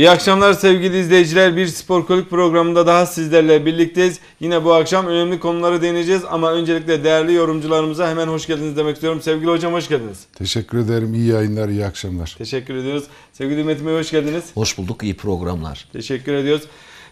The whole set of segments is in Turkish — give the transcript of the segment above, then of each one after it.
İyi akşamlar sevgili izleyiciler. Bir spor kolik programında daha sizlerle birlikteyiz. Yine bu akşam önemli konuları deneyeceğiz. ama öncelikle değerli yorumcularımıza hemen hoş geldiniz demek istiyorum. Sevgili hocam hoş geldiniz. Teşekkür ederim. İyi yayınlar, iyi akşamlar. Teşekkür ediyoruz. Sevgili Metin Bey hoş geldiniz. Hoş bulduk. İyi programlar. Teşekkür ediyoruz.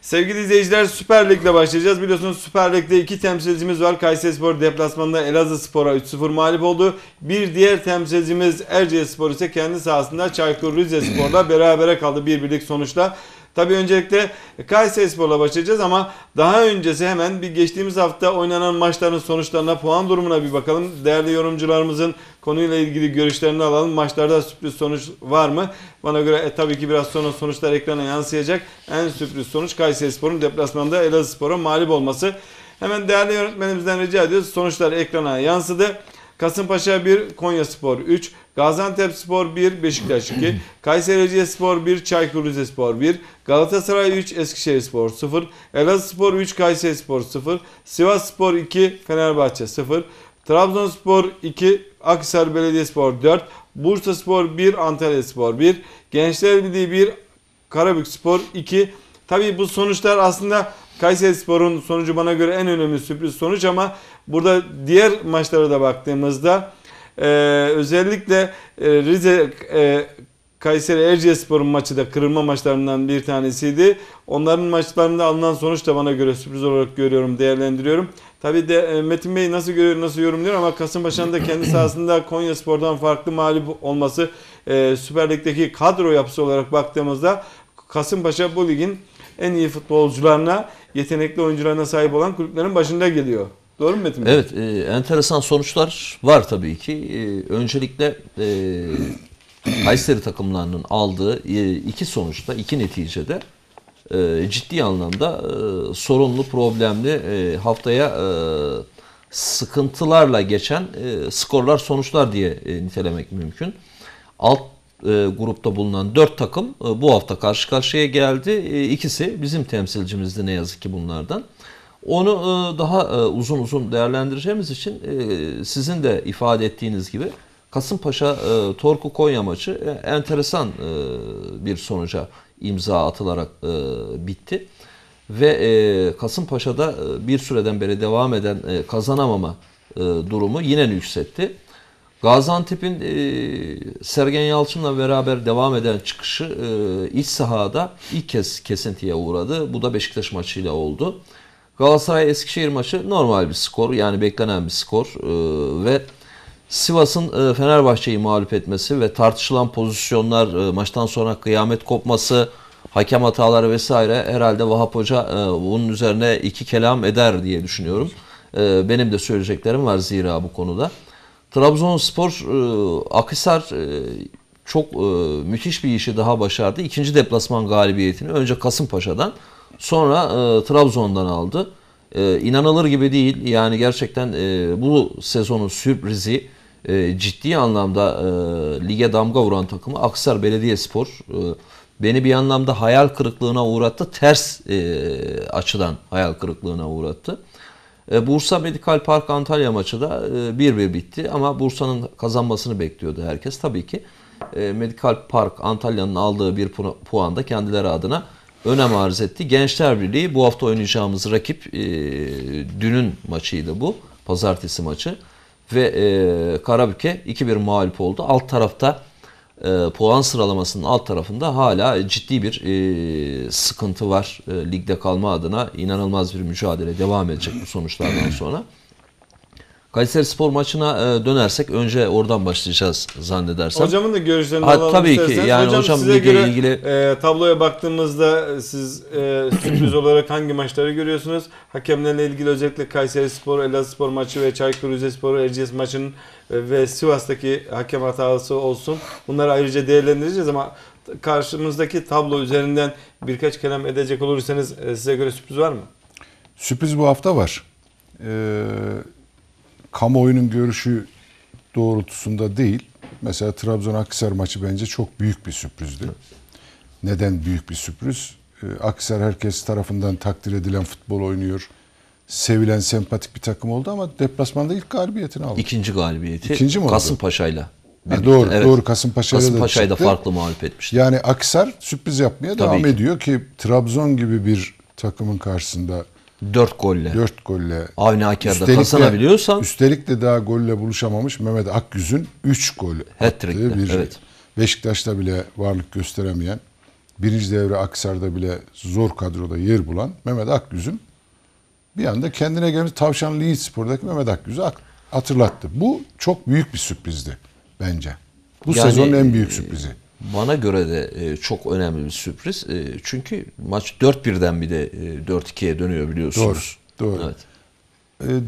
Sevgili izleyiciler Süper Lig'le başlayacağız. Biliyorsunuz Süper Lig'de iki temsilcimiz var. Kayserispor deplasmanında Elazığ Spor'a 3-0 mağlup oldu. Bir diğer temsilcimiz Erciye Spor ise kendi sahasında Çaykur Rizespor'la berabere kaldı. Bir birlik sonuçla. Tabii öncelikle Kayserispor'la başlayacağız ama daha öncesi hemen bir geçtiğimiz hafta oynanan maçların sonuçlarına, puan durumuna bir bakalım. Değerli yorumcularımızın Konuyla ilgili görüşlerini alalım. Maçlarda sürpriz sonuç var mı? Bana göre e, tabii ki biraz sonra sonuçlar ekrana yansıyacak. En sürpriz sonuç Kayserispor'un deplasmanda Elazığspor'a mağlup olması. Hemen değerli yönetmenimizden rica ediyoruz. Sonuçlar ekrana yansıdı. Kasımpaşa 1, Konya Spor 3, Gaziantep Spor 1, Beşiktaş 2, Kayseri Spor 1, Çaykur Rizespor 1, Galatasaray 3, Eskişehir Spor 0, Elazığ Spor 3, Kayseri Spor 0, Sivas Spor 2, Fenerbahçe 0, Trabzonspor 2, Akhisar Belediyespor 4, Bursa Spor 1, Antalya Spor 1, Gençler Birliği 1, Karabük Spor 2. Tabii bu sonuçlar aslında Kayseri Spor'un sonucu bana göre en önemli sürpriz sonuç ama burada diğer maçlara da baktığımızda e, özellikle e, Rize e, Kayseri Erciyespor'un maçı da kırılma maçlarından bir tanesiydi. Onların maçlarında alınan sonuç da bana göre sürpriz olarak görüyorum, değerlendiriyorum. Tabii de e, Metin Bey nasıl görüyor, nasıl yorumluyor ama Kasımpaşa'nın da kendi sahasında Konya Spor'dan farklı mağlup olması e, Süper Lig'deki kadro yapısı olarak baktığımızda Kasımpaşa bu ligin en iyi futbolcularına, yetenekli oyuncularına sahip olan kulüplerin başında geliyor. Doğru mu Metin Bey? Evet, e, enteresan sonuçlar var tabii ki. E, öncelikle e, Kayseri takımlarının aldığı e, iki sonuçta, iki neticede e, ciddi anlamda e, sorunlu, problemli e, haftaya sıkıntılarla geçen skorlar, sonuçlar diye nitelemek mümkün. Alt grupta bulunan dört takım bu hafta karşı karşıya geldi. İkisi bizim temsilcimizdi ne yazık ki bunlardan. Onu daha uzun uzun değerlendireceğimiz için sizin de ifade ettiğiniz gibi Kasımpaşa Torku Konya maçı enteresan bir sonuca imza atılarak e, bitti. Ve e, Kasımpaşa'da e, bir süreden beri devam eden e, kazanamama e, durumu yine yükseltti. Gaziantep'in e, Sergen Yalçın'la beraber devam eden çıkışı e, iç sahada ilk kez kesintiye uğradı. Bu da Beşiktaş maçıyla oldu. Galatasaray-Eskişehir maçı normal bir skor yani beklenen bir skor e, ve Sivas'ın e, Fenerbahçe'yi mağlup etmesi ve tartışılan pozisyonlar, e, maçtan sonra kıyamet kopması, hakem hataları vesaire herhalde Vahap Hoca e, bunun üzerine iki kelam eder diye düşünüyorum. Benim de söyleyeceklerim var zira bu konuda. Trabzonspor, Akhisar çok müthiş bir işi daha başardı. İkinci deplasman galibiyetini önce Kasımpaşa'dan sonra Trabzon'dan aldı. Ee, inanılır gibi değil. Yani gerçekten e, bu sezonun sürprizi e, ciddi anlamda e, lige damga vuran takımı Aksar Belediyespor. E, beni bir anlamda hayal kırıklığına uğrattı. Ters e, açıdan hayal kırıklığına uğrattı. E, Bursa Medikal Park Antalya maçı da 1-1 e, bitti ama Bursa'nın kazanmasını bekliyordu herkes. Tabii ki e, Medikal Park Antalya'nın aldığı bir pu puan da kendileri adına önem arz etti. Gençler Birliği bu hafta oynayacağımız rakip e, dünün maçıydı bu. Pazartesi maçı ve e, Karabük'e 2-1 mağlup oldu. Alt tarafta e, puan sıralamasının alt tarafında hala ciddi bir e, sıkıntı var. E, ligde kalma adına inanılmaz bir mücadele devam edecek bu sonuçlardan sonra. Kayseri Spor maçına e, dönersek önce oradan başlayacağız zannedersem. Hocamın da görüşlerini ha, alalım Tabii isterseniz. ki yani hocam, hocam size göre, ilgili... E, tabloya baktığımızda e, siz e, sürpriz olarak hangi maçları görüyorsunuz? Hakemlerle ilgili özellikle Kayseri Spor, Elazığ Spor maçı ve Çaykur Rizespor, Erciyes maçının e, ve Sivas'taki hakem hatası olsun. Bunları ayrıca değerlendireceğiz ama karşımızdaki tablo üzerinden birkaç kelam edecek olursanız size göre sürpriz var mı? Sürpriz bu hafta var. Ee, kamuoyunun görüşü doğrultusunda değil. Mesela Trabzon Akhisar maçı bence çok büyük bir sürprizdi. Neden büyük bir sürpriz? Ee, Akhisar herkes tarafından takdir edilen futbol oynuyor. Sevilen, sempatik bir takım oldu ama deplasmanda ilk galibiyetini aldı. İkinci galibiyeti. İkinci mi oldu? Kasımpaşa'yla. Ha, doğru, evet. doğru. Kasımpaşa'yla Kasımpaşa'yı da, da farklı mağlup etmişti. Yani Akhisar sürpriz yapmaya Tabii devam ki. ediyor ki Trabzon gibi bir takımın karşısında 4 golle. 4 golle. Avni Aker'de üstelik kazanabiliyorsan. biliyorsan. üstelik de daha golle buluşamamış Mehmet Akgüz'ün 3 gol attığı bir şey. evet. Beşiktaş'ta bile varlık gösteremeyen, birinci devre Aksar'da bile zor kadroda yer bulan Mehmet Akgüz'ün bir anda kendine gelmiş Tavşan Leeds Spor'daki Mehmet Akgüz'ü hatırlattı. Bu çok büyük bir sürprizdi bence. Bu yani, sezonun en büyük sürprizi bana göre de e, çok önemli bir sürpriz. E, çünkü maç 4-1'den bir de 4-2'ye e, dönüyor biliyorsunuz. Doğru. Doğru. Evet.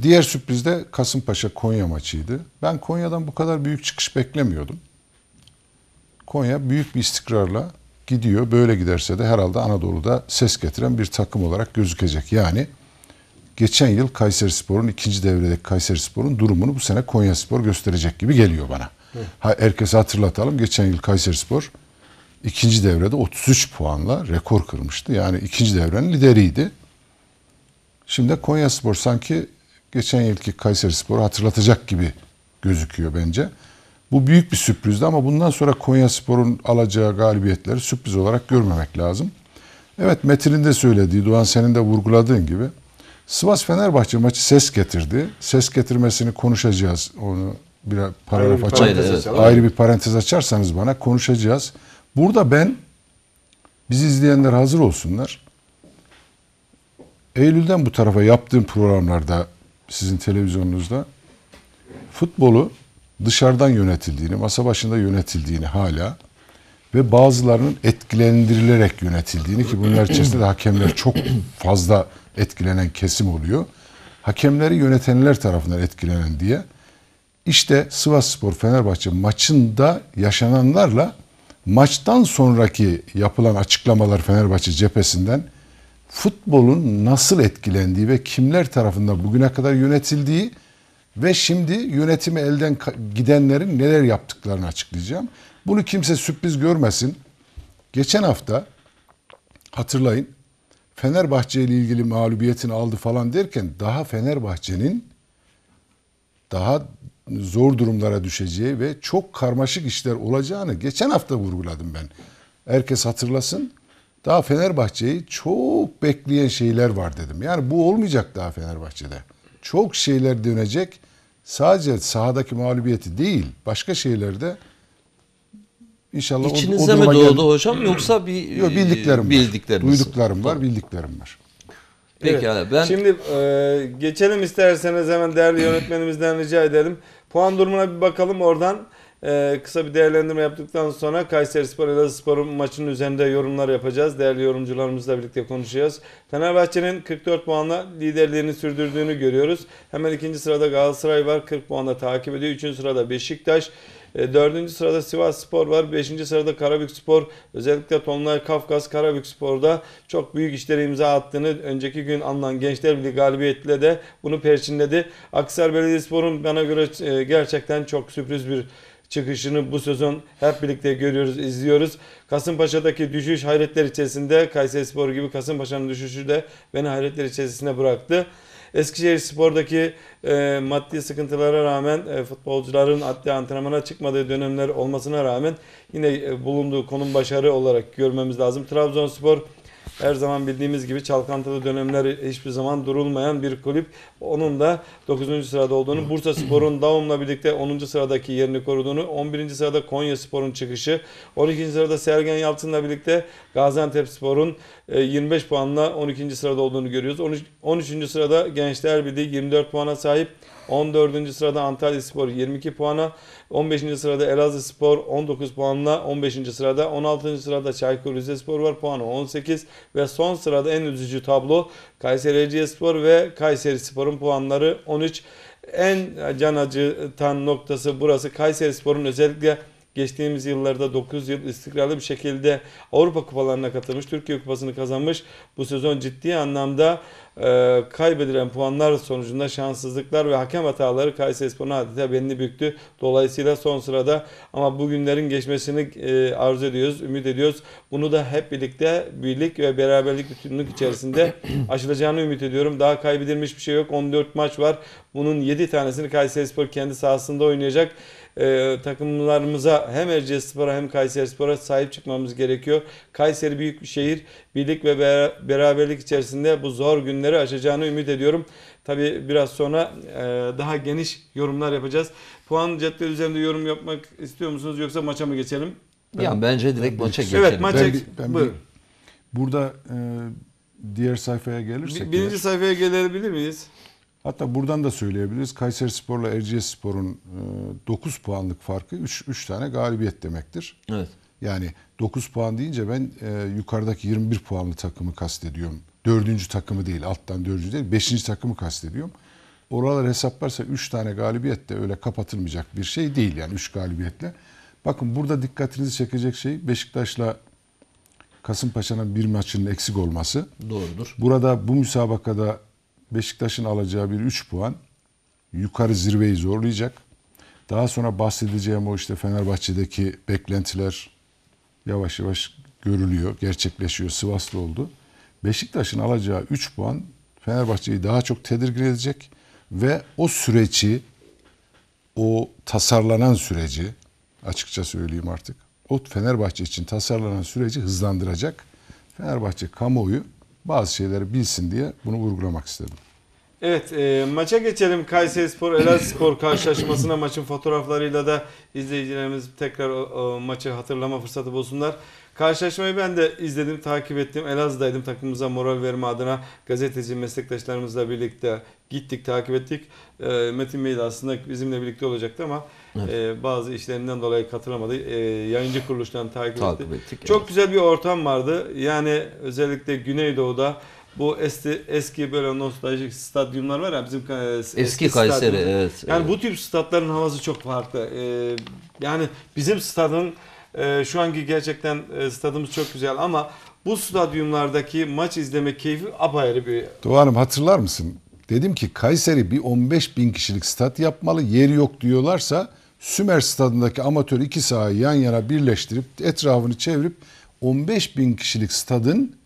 Diğer sürpriz de Kasımpaşa Konya maçıydı. Ben Konya'dan bu kadar büyük çıkış beklemiyordum. Konya büyük bir istikrarla gidiyor. Böyle giderse de herhalde Anadolu'da ses getiren bir takım olarak gözükecek. Yani geçen yıl Kayseri Spor'un ikinci devredeki Kayseri Spor'un durumunu bu sene Konya Spor gösterecek gibi geliyor bana. Ha, herkese hatırlatalım. Geçen yıl Kayserispor ikinci devrede 33 puanla rekor kırmıştı. Yani ikinci devrenin lideriydi. Şimdi Konyaspor sanki geçen yılki Kayserispor'u hatırlatacak gibi gözüküyor bence. Bu büyük bir sürprizdi ama bundan sonra Konyaspor'un alacağı galibiyetleri sürpriz olarak görmemek lazım. Evet Metin'in de söylediği, Doğan senin de vurguladığın gibi Sivas Fenerbahçe maçı ses getirdi. Ses getirmesini konuşacağız. Onu bir paragraf açar, ayrı, evet. ayrı bir parantez açarsanız bana konuşacağız. Burada ben biz izleyenler hazır olsunlar. Eylül'den bu tarafa yaptığım programlarda sizin televizyonunuzda futbolu dışarıdan yönetildiğini, masa başında yönetildiğini hala ve bazılarının etkilendirilerek yönetildiğini ki bunlar içerisinde de hakemler çok fazla etkilenen kesim oluyor. Hakemleri yönetenler tarafından etkilenen diye işte Sivas Spor Fenerbahçe maçında yaşananlarla maçtan sonraki yapılan açıklamalar Fenerbahçe cephesinden futbolun nasıl etkilendiği ve kimler tarafından bugüne kadar yönetildiği ve şimdi yönetimi elden gidenlerin neler yaptıklarını açıklayacağım. Bunu kimse sürpriz görmesin. Geçen hafta hatırlayın Fenerbahçe ile ilgili mağlubiyetini aldı falan derken daha Fenerbahçe'nin daha zor durumlara düşeceği ve çok karmaşık işler olacağını geçen hafta vurguladım ben. Herkes hatırlasın. Daha Fenerbahçe'yi çok bekleyen şeyler var dedim. Yani bu olmayacak daha Fenerbahçe'de. Çok şeyler dönecek. Sadece sahadaki mağlubiyeti değil, başka şeylerde inşallah İçinize o, o mi doğdu gel- hocam yoksa bir Yok, bildiklerim, bildiklerim var. Duyduklarım var, bildiklerim var. Peki evet. abi ben... Şimdi e, geçelim isterseniz hemen değerli yönetmenimizden rica edelim. Puan durumuna bir bakalım oradan. Ee, kısa bir değerlendirme yaptıktan sonra Kayseri Spor ile Spor'un maçının üzerinde yorumlar yapacağız. Değerli yorumcularımızla birlikte konuşacağız. Fenerbahçe'nin 44 puanla liderliğini sürdürdüğünü görüyoruz. Hemen ikinci sırada Galatasaray var 40 puanla takip ediyor. Üçüncü sırada Beşiktaş. E, dördüncü sırada Sivas Spor var. Beşinci sırada Karabük Spor. Özellikle Tonlay Kafkas Karabük Spor'da çok büyük işlere imza attığını önceki gün alınan Gençler Birliği galibiyetle de bunu perçinledi. Aksar Belediyespor'un bana göre e, gerçekten çok sürpriz bir çıkışını bu sezon hep birlikte görüyoruz, izliyoruz. Kasımpaşa'daki düşüş hayretler içerisinde Kayseri Spor gibi Kasımpaşa'nın düşüşü de beni hayretler içerisinde bıraktı. Eskişehir Spor'daki e, maddi sıkıntılara rağmen e, futbolcuların adli antrenmana çıkmadığı dönemler olmasına rağmen yine e, bulunduğu konum başarı olarak görmemiz lazım. Trabzonspor her zaman bildiğimiz gibi çalkantılı dönemler hiçbir zaman durulmayan bir kulüp. Onun da 9. sırada olduğunu, Bursa Spor'un Daum'la birlikte 10. sıradaki yerini koruduğunu, 11. sırada Konya Spor'un çıkışı, 12. sırada Sergen Yalçın'la birlikte Gaziantep Spor'un 25 e, puanla 12. sırada olduğunu görüyoruz. 13. sırada Gençler Birliği 24 puana sahip. 14. sırada Antalya Spor 22 puana. 15. sırada Elazığ Spor 19 puanla 15. sırada. 16. sırada Çaykur Rizespor var puanı 18 ve son sırada en üzücü tablo Kayseri Erciyespor ve Kayseri Spor'un puanları 13. En can acıtan noktası burası. Kayseri Spor'un özellikle Geçtiğimiz yıllarda 9 yıl istikrarlı bir şekilde Avrupa kupalarına katılmış, Türkiye kupasını kazanmış. Bu sezon ciddi anlamda e, kaybedilen puanlar sonucunda şanssızlıklar ve hakem hataları Kayserispor'un adeta belini büktü. Dolayısıyla son sırada ama bugünlerin geçmesini e, arzu ediyoruz, ümit ediyoruz. Bunu da hep birlikte birlik ve beraberlik bütünlük içerisinde aşılacağını ümit ediyorum. Daha kaybedilmiş bir şey yok. 14 maç var. Bunun 7 tanesini Kayserispor kendi sahasında oynayacak e, takımlarımıza hem Erciyes Spor'a hem Kayseri Spor'a sahip çıkmamız gerekiyor. Kayseri büyük bir şehir. Birlik ve beraberlik içerisinde bu zor günleri aşacağını ümit ediyorum. Tabi biraz sonra e, daha geniş yorumlar yapacağız. Puan cetvel üzerinde yorum yapmak istiyor musunuz yoksa maça mı geçelim? Ben, ya bence direkt ben, maça geçelim. Evet maça ben, ben burada e, diğer sayfaya gelirsek. Birinci ya. sayfaya gelebilir miyiz? Hatta buradan da söyleyebiliriz. Kayseri Spor'la Erciyes Spor'un 9 e, puanlık farkı 3, 3 tane galibiyet demektir. Evet. Yani 9 puan deyince ben e, yukarıdaki 21 puanlı takımı kastediyorum. Dördüncü takımı değil, alttan dördüncü değil, beşinci takımı kastediyorum. Oralar hesaplarsa 3 tane galibiyet de öyle kapatılmayacak bir şey değil yani 3 galibiyetle. Bakın burada dikkatinizi çekecek şey Beşiktaş'la Kasımpaşa'nın bir maçının eksik olması. Doğrudur. Burada bu müsabakada Beşiktaş'ın alacağı bir 3 puan yukarı zirveyi zorlayacak. Daha sonra bahsedeceğim o işte Fenerbahçe'deki beklentiler yavaş yavaş görülüyor, gerçekleşiyor. Sivaslı oldu. Beşiktaş'ın alacağı 3 puan Fenerbahçe'yi daha çok tedirgin edecek ve o süreci o tasarlanan süreci açıkça söyleyeyim artık. O Fenerbahçe için tasarlanan süreci hızlandıracak. Fenerbahçe kamuoyu bazı şeyleri bilsin diye bunu vurgulamak istedim. Evet e, maça geçelim Kayseri Spor Elazığ Spor karşılaşmasına maçın fotoğraflarıyla da izleyicilerimiz tekrar o, o maçı hatırlama fırsatı bulsunlar. Karşılaşmayı ben de izledim, takip ettim. Elazığ'daydım takımımıza moral verme adına gazeteci meslektaşlarımızla birlikte gittik, takip ettik. E, Metin Bey de aslında bizimle birlikte olacaktı ama Evet. E, bazı işlerinden dolayı katılamadı. E, yayıncı kuruluştan takip, takip etti. ettik. Çok evet. güzel bir ortam vardı. Yani özellikle Güneydoğu'da bu eski, eski böyle nostaljik stadyumlar var ya bizim e, eski, eski Kayseri evet. Yani evet. bu tip statların havası çok farklı. Ee, yani bizim stadın e, şu anki gerçekten e, stadımız çok güzel ama bu stadyumlardaki maç izleme keyfi apayrı bir... duvarım hatırlar mısın? Dedim ki Kayseri bir 15 bin kişilik stat yapmalı. Yeri yok diyorlarsa Sümer stadındaki amatör iki sahayı yan yana birleştirip etrafını çevirip 15 bin kişilik stadın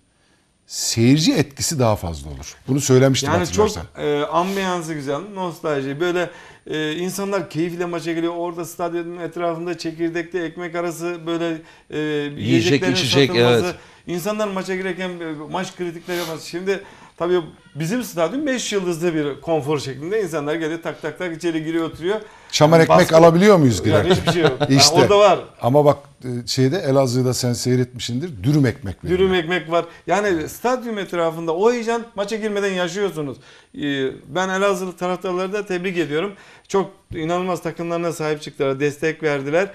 seyirci etkisi daha fazla olur. Bunu söylemiştim yani hatırlarsan. Yani çok e, ambiyansı güzel, nostalji. Böyle e, insanlar keyifle maça geliyor. Orada stadyumun etrafında çekirdekte ekmek arası böyle e, yiyecek, içecek. Evet. İnsanlar maça girerken e, maç kritikleri yapmaz. Şimdi tabii Bizim stadyum 5 yıldızlı bir konfor şeklinde insanlar geliyor tak tak tak içeri giriyor oturuyor. Çamar ekmek Baskı. alabiliyor muyuz girer? Yani hiçbir şey yok. işte. orada var. Ama bak e, şeyde Elazığ'da sen seyretmişsindir dürüm ekmek var. Dürüm ekmek var. Yani stadyum etrafında o heyecan maça girmeden yaşıyorsunuz. Ee, ben Elazığ taraftarları da tebrik ediyorum. Çok inanılmaz takımlarına sahip çıktılar, destek verdiler.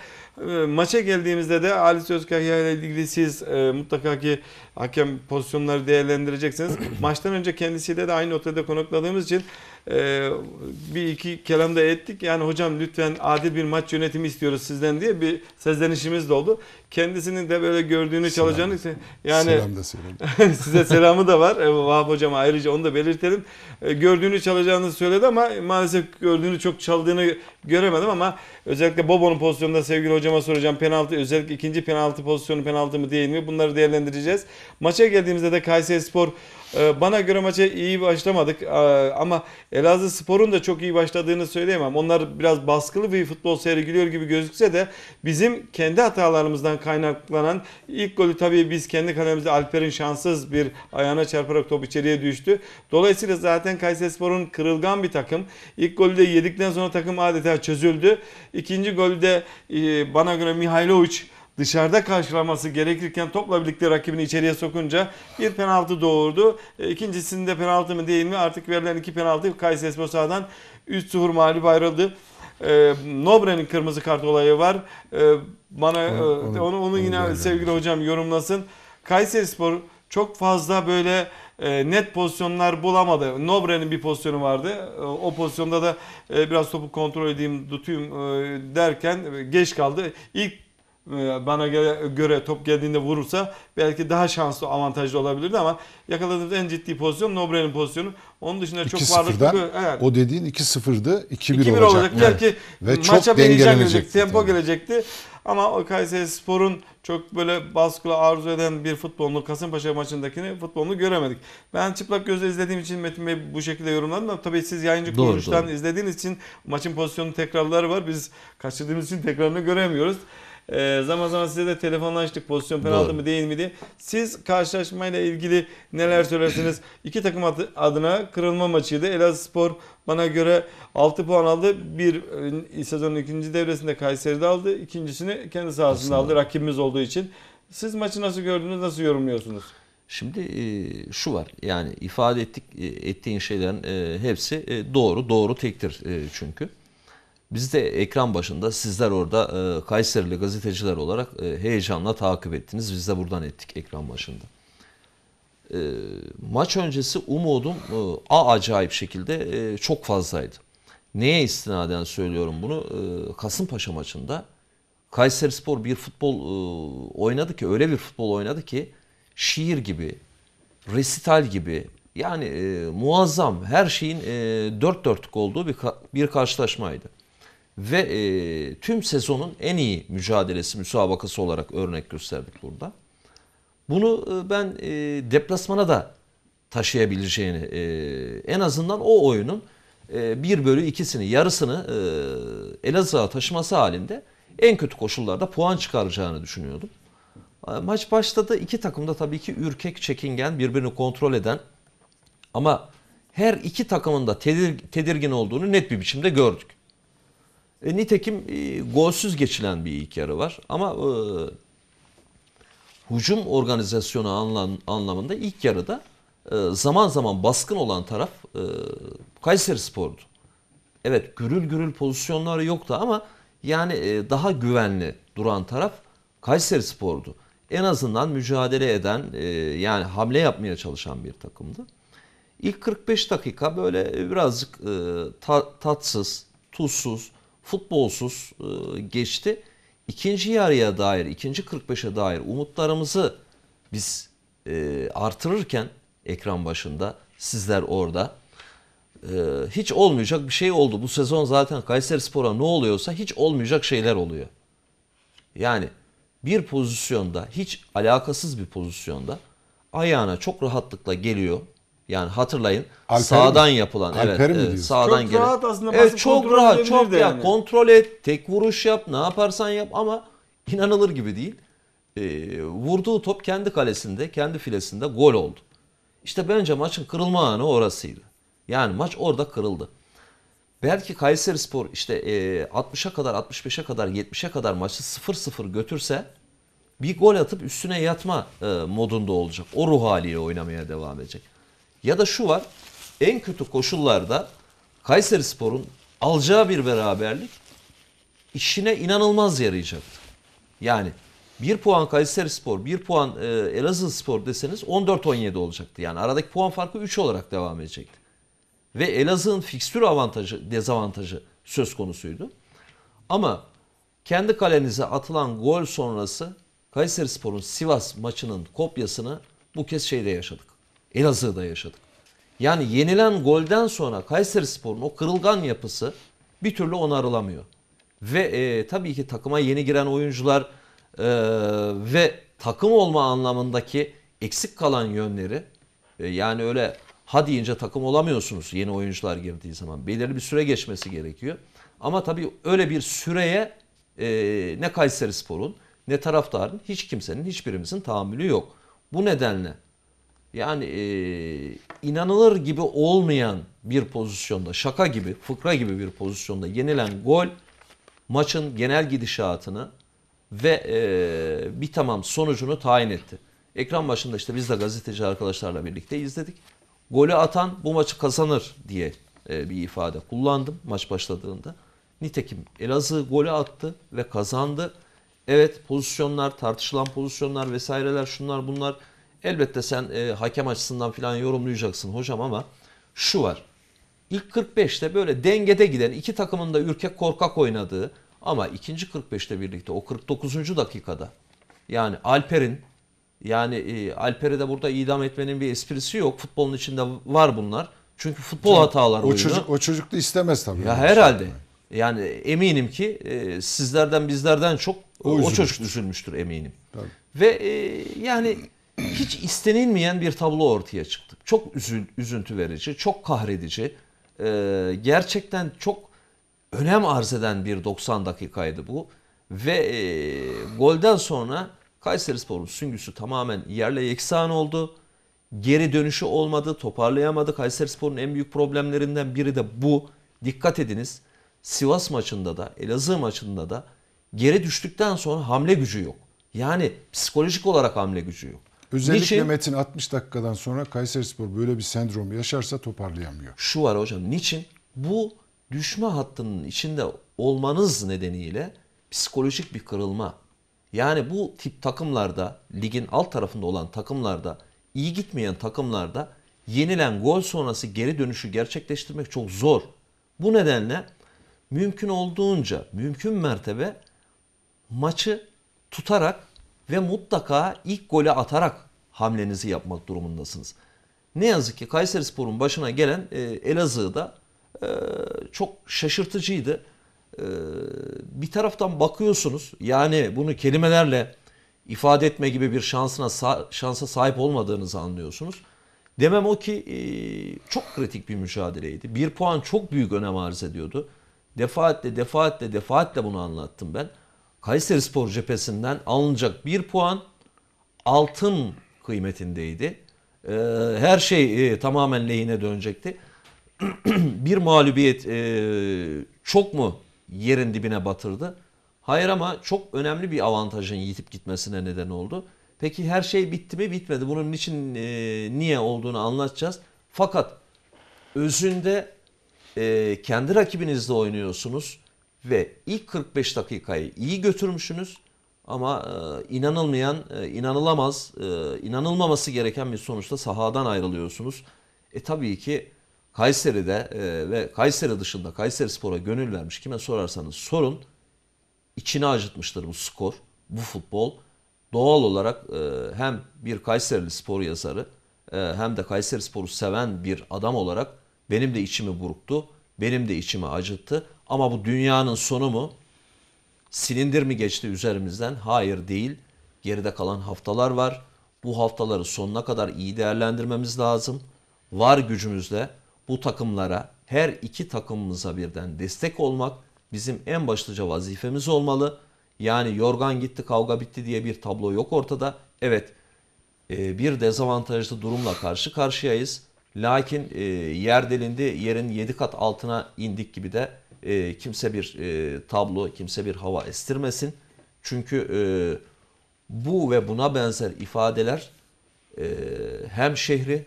Ee, maça geldiğimizde de Ali Sözkaya ile ilgili siz e, mutlaka ki hakem pozisyonları değerlendireceksiniz. Maçtan önce kendisiyle de aynı otelde konukladığımız için e, bir iki kelam da ettik. Yani hocam lütfen adil bir maç yönetimi istiyoruz sizden diye bir sezlenişimiz de oldu. Kendisinin de böyle gördüğünü selam. çalacağını yani selam da selam. size selamı da var. E, Vahap hocam ayrıca onu da belirtelim. E, gördüğünü çalacağını söyledi ama maalesef gördüğünü çok çaldığını göremedim ama özellikle Bobo'nun pozisyonunda sevgili hocama soracağım. Penaltı özellikle ikinci penaltı pozisyonu penaltı mı değil mi? Bunları değerlendireceğiz. Maça geldiğimizde de Kayseri Spor e, bana göre maça iyi başlamadık ama Elazığ Spor'un da çok iyi başladığını söyleyemem. Onlar biraz baskılı bir futbol sergiliyor gibi gözükse de bizim kendi hatalarımızdan kaynaklanan ilk golü tabii biz kendi kalemizde Alper'in şanssız bir ayağına çarparak top içeriye düştü. Dolayısıyla zaten Kayserispor'un kırılgan bir takım. İlk golü de yedikten sonra takım adeta çözüldü. İkinci golü de e, bana göre Mihailovic dışarıda karşılaması gerekirken topla birlikte rakibini içeriye sokunca bir penaltı doğurdu. E, ikincisinde penaltı mı değil mi artık verilen iki penaltı Kayserispor sahadan 3-0 mağlup ayrıldı. E, Nobre'nin kırmızı kart olayı var. E, bana e, onu, onu, onu yine onu sevgili hocam yorumlasın. Kayseri Spor çok fazla böyle e, net pozisyonlar bulamadı. Nobre'nin bir pozisyonu vardı. E, o pozisyonda da e, biraz topu kontrol edeyim, tutayım e, derken e, geç kaldı. İlk ee, bana göre, göre top geldiğinde vurursa belki daha şanslı avantajlı olabilirdi ama yakaladığımız en ciddi pozisyon Nobre'nin pozisyonu. Onun dışında çok varlıklı. Evet. O dediğin 2-0'dı 2-1 olacak. olacak. Evet. Belki Ve maça bir gelecekti. Tempo yani. gelecekti. Ama Kayseri Spor'un çok böyle baskılı arzu eden bir futbolunu Kasımpaşa maçındakini futbolunu göremedik. Ben çıplak gözle izlediğim için Metin Bey bu şekilde yorumladım ama tabii siz yayıncı doğru, kuruluştan doğru. izlediğiniz için maçın pozisyonu tekrarları var. Biz kaçırdığımız için tekrarını göremiyoruz. E, zaman zaman size de telefonla açtık pozisyon penaltı Doğru. mı değil mi diye. Siz karşılaşmayla ilgili neler söylersiniz? İki takım adına kırılma maçıydı. Elazığ Spor bana göre 6 puan aldı. Bir e, sezonun ikinci devresinde Kayseri'de aldı. İkincisini kendi sahasında Aslında. aldı rakibimiz olduğu için. Siz maçı nasıl gördünüz, nasıl yorumluyorsunuz? Şimdi e, şu var yani ifade ettik e, ettiğin şeylerin e, hepsi doğru doğru tektir çünkü. Biz de ekran başında sizler orada e, Kayserili gazeteciler olarak e, heyecanla takip ettiniz. Biz de buradan ettik ekran başında. E, maç öncesi umudum e, a acayip şekilde e, çok fazlaydı. Neye istinaden söylüyorum bunu? E, Kasımpaşa maçında Kayseri Spor bir futbol e, oynadı ki öyle bir futbol oynadı ki şiir gibi, resital gibi yani e, muazzam her şeyin e, dört dörtlük olduğu bir, bir karşılaşmaydı ve e, tüm sezonun en iyi mücadelesi, müsabakası olarak örnek gösterdik burada. Bunu e, ben e, deplasmana da taşıyabileceğini, e, en azından o oyunun e, 1 bölü 2'sini, yarısını e, Elazığ'a taşıması halinde en kötü koşullarda puan çıkaracağını düşünüyordum. E, maç başladı. iki takım da tabii ki ürkek, çekingen, birbirini kontrol eden ama her iki takımın da tedirgin olduğunu net bir biçimde gördük. E, nitekim e, golsüz geçilen bir ilk yarı var. Ama e, hücum organizasyonu anlam, anlamında ilk yarıda e, zaman zaman baskın olan taraf e, Kayseri Spor'du. Evet gürül gürül pozisyonları yoktu ama yani e, daha güvenli duran taraf Kayseri Spor'du. En azından mücadele eden e, yani hamle yapmaya çalışan bir takımdı. İlk 45 dakika böyle birazcık e, ta, tatsız, tuzsuz, futbolsuz e, geçti. İkinci yarıya dair, ikinci 45'e dair umutlarımızı biz e, artırırken ekran başında sizler orada e, hiç olmayacak bir şey oldu. Bu sezon zaten Kayseri Spor'a ne oluyorsa hiç olmayacak şeyler oluyor. Yani bir pozisyonda hiç alakasız bir pozisyonda ayağına çok rahatlıkla geliyor yani hatırlayın Alper sağdan mi? yapılan Alper evet mi diyorsun? sağdan çok gelen. rahat aslında evet, çok rahat çok ya yani. kontrol et tek vuruş yap ne yaparsan yap ama inanılır gibi değil. E, vurduğu top kendi kalesinde kendi filesinde gol oldu. İşte bence maçın kırılma anı orasıydı. Yani maç orada kırıldı. Belki Kayseri Spor işte e, 60'a kadar 65'e kadar 70'e kadar maçı 0-0 götürse bir gol atıp üstüne yatma e, modunda olacak. O ruh haliyle oynamaya devam edecek. Ya da şu var en kötü koşullarda Kayseri Spor'un alacağı bir beraberlik işine inanılmaz yarayacaktı. Yani bir puan Kayseri Spor, bir puan e, Elazığ Spor deseniz 14-17 olacaktı. Yani aradaki puan farkı 3 olarak devam edecekti. Ve Elazığ'ın fikstür avantajı, dezavantajı söz konusuydu. Ama kendi kalenize atılan gol sonrası Kayseri Spor'un Sivas maçının kopyasını bu kez şeyde yaşadık. Elazığ'da yaşadık. Yani yenilen golden sonra Kayseri Spor'un o kırılgan yapısı bir türlü onarılamıyor. Ve e, tabii ki takıma yeni giren oyuncular e, ve takım olma anlamındaki eksik kalan yönleri e, yani öyle ha deyince takım olamıyorsunuz yeni oyuncular girdiği zaman. Belirli bir süre geçmesi gerekiyor. Ama tabii öyle bir süreye e, ne Kayseri Spor'un ne taraftarın hiç kimsenin hiçbirimizin tahammülü yok. Bu nedenle yani e, inanılır gibi olmayan bir pozisyonda şaka gibi fıkra gibi bir pozisyonda yenilen gol maçın genel gidişatını ve e, bir tamam sonucunu tayin etti. Ekran başında işte biz de gazeteci arkadaşlarla birlikte izledik. Golü atan bu maçı kazanır diye e, bir ifade kullandım maç başladığında. Nitekim Elazığ golü attı ve kazandı. Evet pozisyonlar, tartışılan pozisyonlar vesaireler şunlar bunlar Elbette sen e, hakem açısından falan yorumlayacaksın hocam ama şu var. İlk 45'te böyle dengede giden iki takımın da ürkek korkak oynadığı ama ikinci 45'te birlikte o 49. dakikada yani Alper'in yani e, Alper'i de burada idam etmenin bir esprisi yok. Futbolun içinde var bunlar. Çünkü futbol Canım, hataları o çocuk o çocuk da istemez tabii. Ya herhalde. Şey. Yani eminim ki e, sizlerden bizlerden çok o, o çocuk düşünmüştür eminim. Tabii. Ve e, yani hiç istenilmeyen bir tablo ortaya çıktı. Çok üzül, üzüntü verici, çok kahredici. Ee, gerçekten çok önem arz eden bir 90 dakikaydı bu. Ve e, golden sonra Kayserispor'un süngüsü tamamen yerle yeksan oldu. Geri dönüşü olmadı, toparlayamadı. Kayserispor'un en büyük problemlerinden biri de bu. Dikkat ediniz. Sivas maçında da, Elazığ maçında da geri düştükten sonra hamle gücü yok. Yani psikolojik olarak hamle gücü yok. Özellikle niçin? Metin 60 dakikadan sonra Kayserispor böyle bir sendrom yaşarsa toparlayamıyor. Şu var hocam niçin? Bu düşme hattının içinde olmanız nedeniyle psikolojik bir kırılma. Yani bu tip takımlarda ligin alt tarafında olan takımlarda iyi gitmeyen takımlarda yenilen gol sonrası geri dönüşü gerçekleştirmek çok zor. Bu nedenle mümkün olduğunca mümkün mertebe maçı tutarak ve mutlaka ilk golü atarak hamlenizi yapmak durumundasınız. Ne yazık ki Kayseri Spor'un başına gelen e, Elazığ'da e, çok şaşırtıcıydı. E, bir taraftan bakıyorsunuz yani bunu kelimelerle ifade etme gibi bir şansına şansa sahip olmadığınızı anlıyorsunuz. Demem o ki e, çok kritik bir mücadeleydi. Bir puan çok büyük önem arz ediyordu. Defaatle defaatle defaatle bunu anlattım ben. Kayseri Spor cephesinden alınacak bir puan altın kıymetindeydi. Ee, her şey e, tamamen lehine dönecekti. bir mağlubiyet e, çok mu yerin dibine batırdı? Hayır ama çok önemli bir avantajın yitip gitmesine neden oldu. Peki her şey bitti mi? Bitmedi. Bunun için e, niye olduğunu anlatacağız. Fakat özünde kendi rakibinizle oynuyorsunuz ve ilk 45 dakikayı iyi götürmüşsünüz ama e, inanılmayan, e, inanılamaz, e, inanılmaması gereken bir sonuçta sahadan ayrılıyorsunuz. E tabii ki Kayseri'de e, ve Kayseri dışında Kayseri Spor'a gönül vermiş kime sorarsanız sorun içini acıtmıştır bu skor, bu futbol. Doğal olarak hem bir Kayserili spor yazarı hem de Kayseri Spor'u seven bir adam olarak benim de içimi buruktu, benim de içimi acıttı. Ama bu dünyanın sonu mu? Silindir mi geçti üzerimizden? Hayır değil. Geride kalan haftalar var. Bu haftaları sonuna kadar iyi değerlendirmemiz lazım. Var gücümüzle bu takımlara, her iki takımımıza birden destek olmak bizim en başlıca vazifemiz olmalı. Yani yorgan gitti kavga bitti diye bir tablo yok ortada. Evet e, bir dezavantajlı durumla karşı karşıyayız. Lakin e, yer delindi yerin 7 kat altına indik gibi de e, kimse bir e, tablo, kimse bir hava estirmesin. Çünkü e, bu ve buna benzer ifadeler e, hem şehri,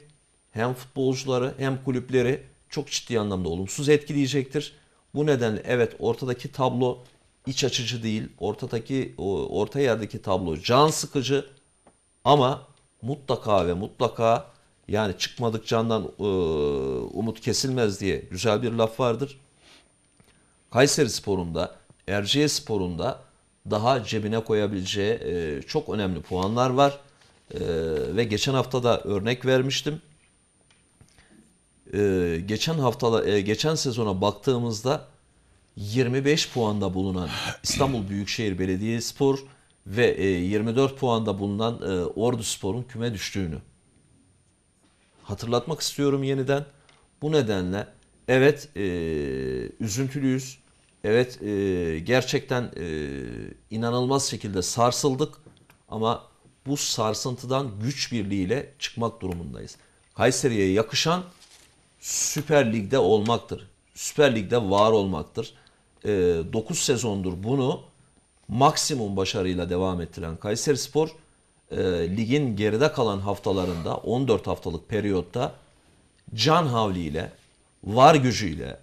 hem futbolcuları, hem kulüpleri çok ciddi anlamda olumsuz etkileyecektir. Bu nedenle evet ortadaki tablo iç açıcı değil. Ortadaki orta yerdeki tablo can sıkıcı ama mutlaka ve mutlaka yani çıkmadık candan e, umut kesilmez diye güzel bir laf vardır. Kayseri Spor'unda, Erciye Spor'unda daha cebine koyabileceği e, çok önemli puanlar var. E, ve geçen hafta da örnek vermiştim. E, geçen hafta e, geçen sezona baktığımızda 25 puanda bulunan İstanbul Büyükşehir Belediyespor ve e, 24 puanda bulunan e, Ordu Spor'un küme düştüğünü hatırlatmak istiyorum yeniden. Bu nedenle evet e, üzüntülüyüz. Evet e, gerçekten e, inanılmaz şekilde sarsıldık ama bu sarsıntıdan güç birliğiyle çıkmak durumundayız. Kayseri'ye yakışan Süper Lig'de olmaktır. Süper Lig'de var olmaktır. E, 9 sezondur bunu maksimum başarıyla devam ettiren Kayseri Spor e, ligin geride kalan haftalarında 14 haftalık periyotta can havliyle, var gücüyle,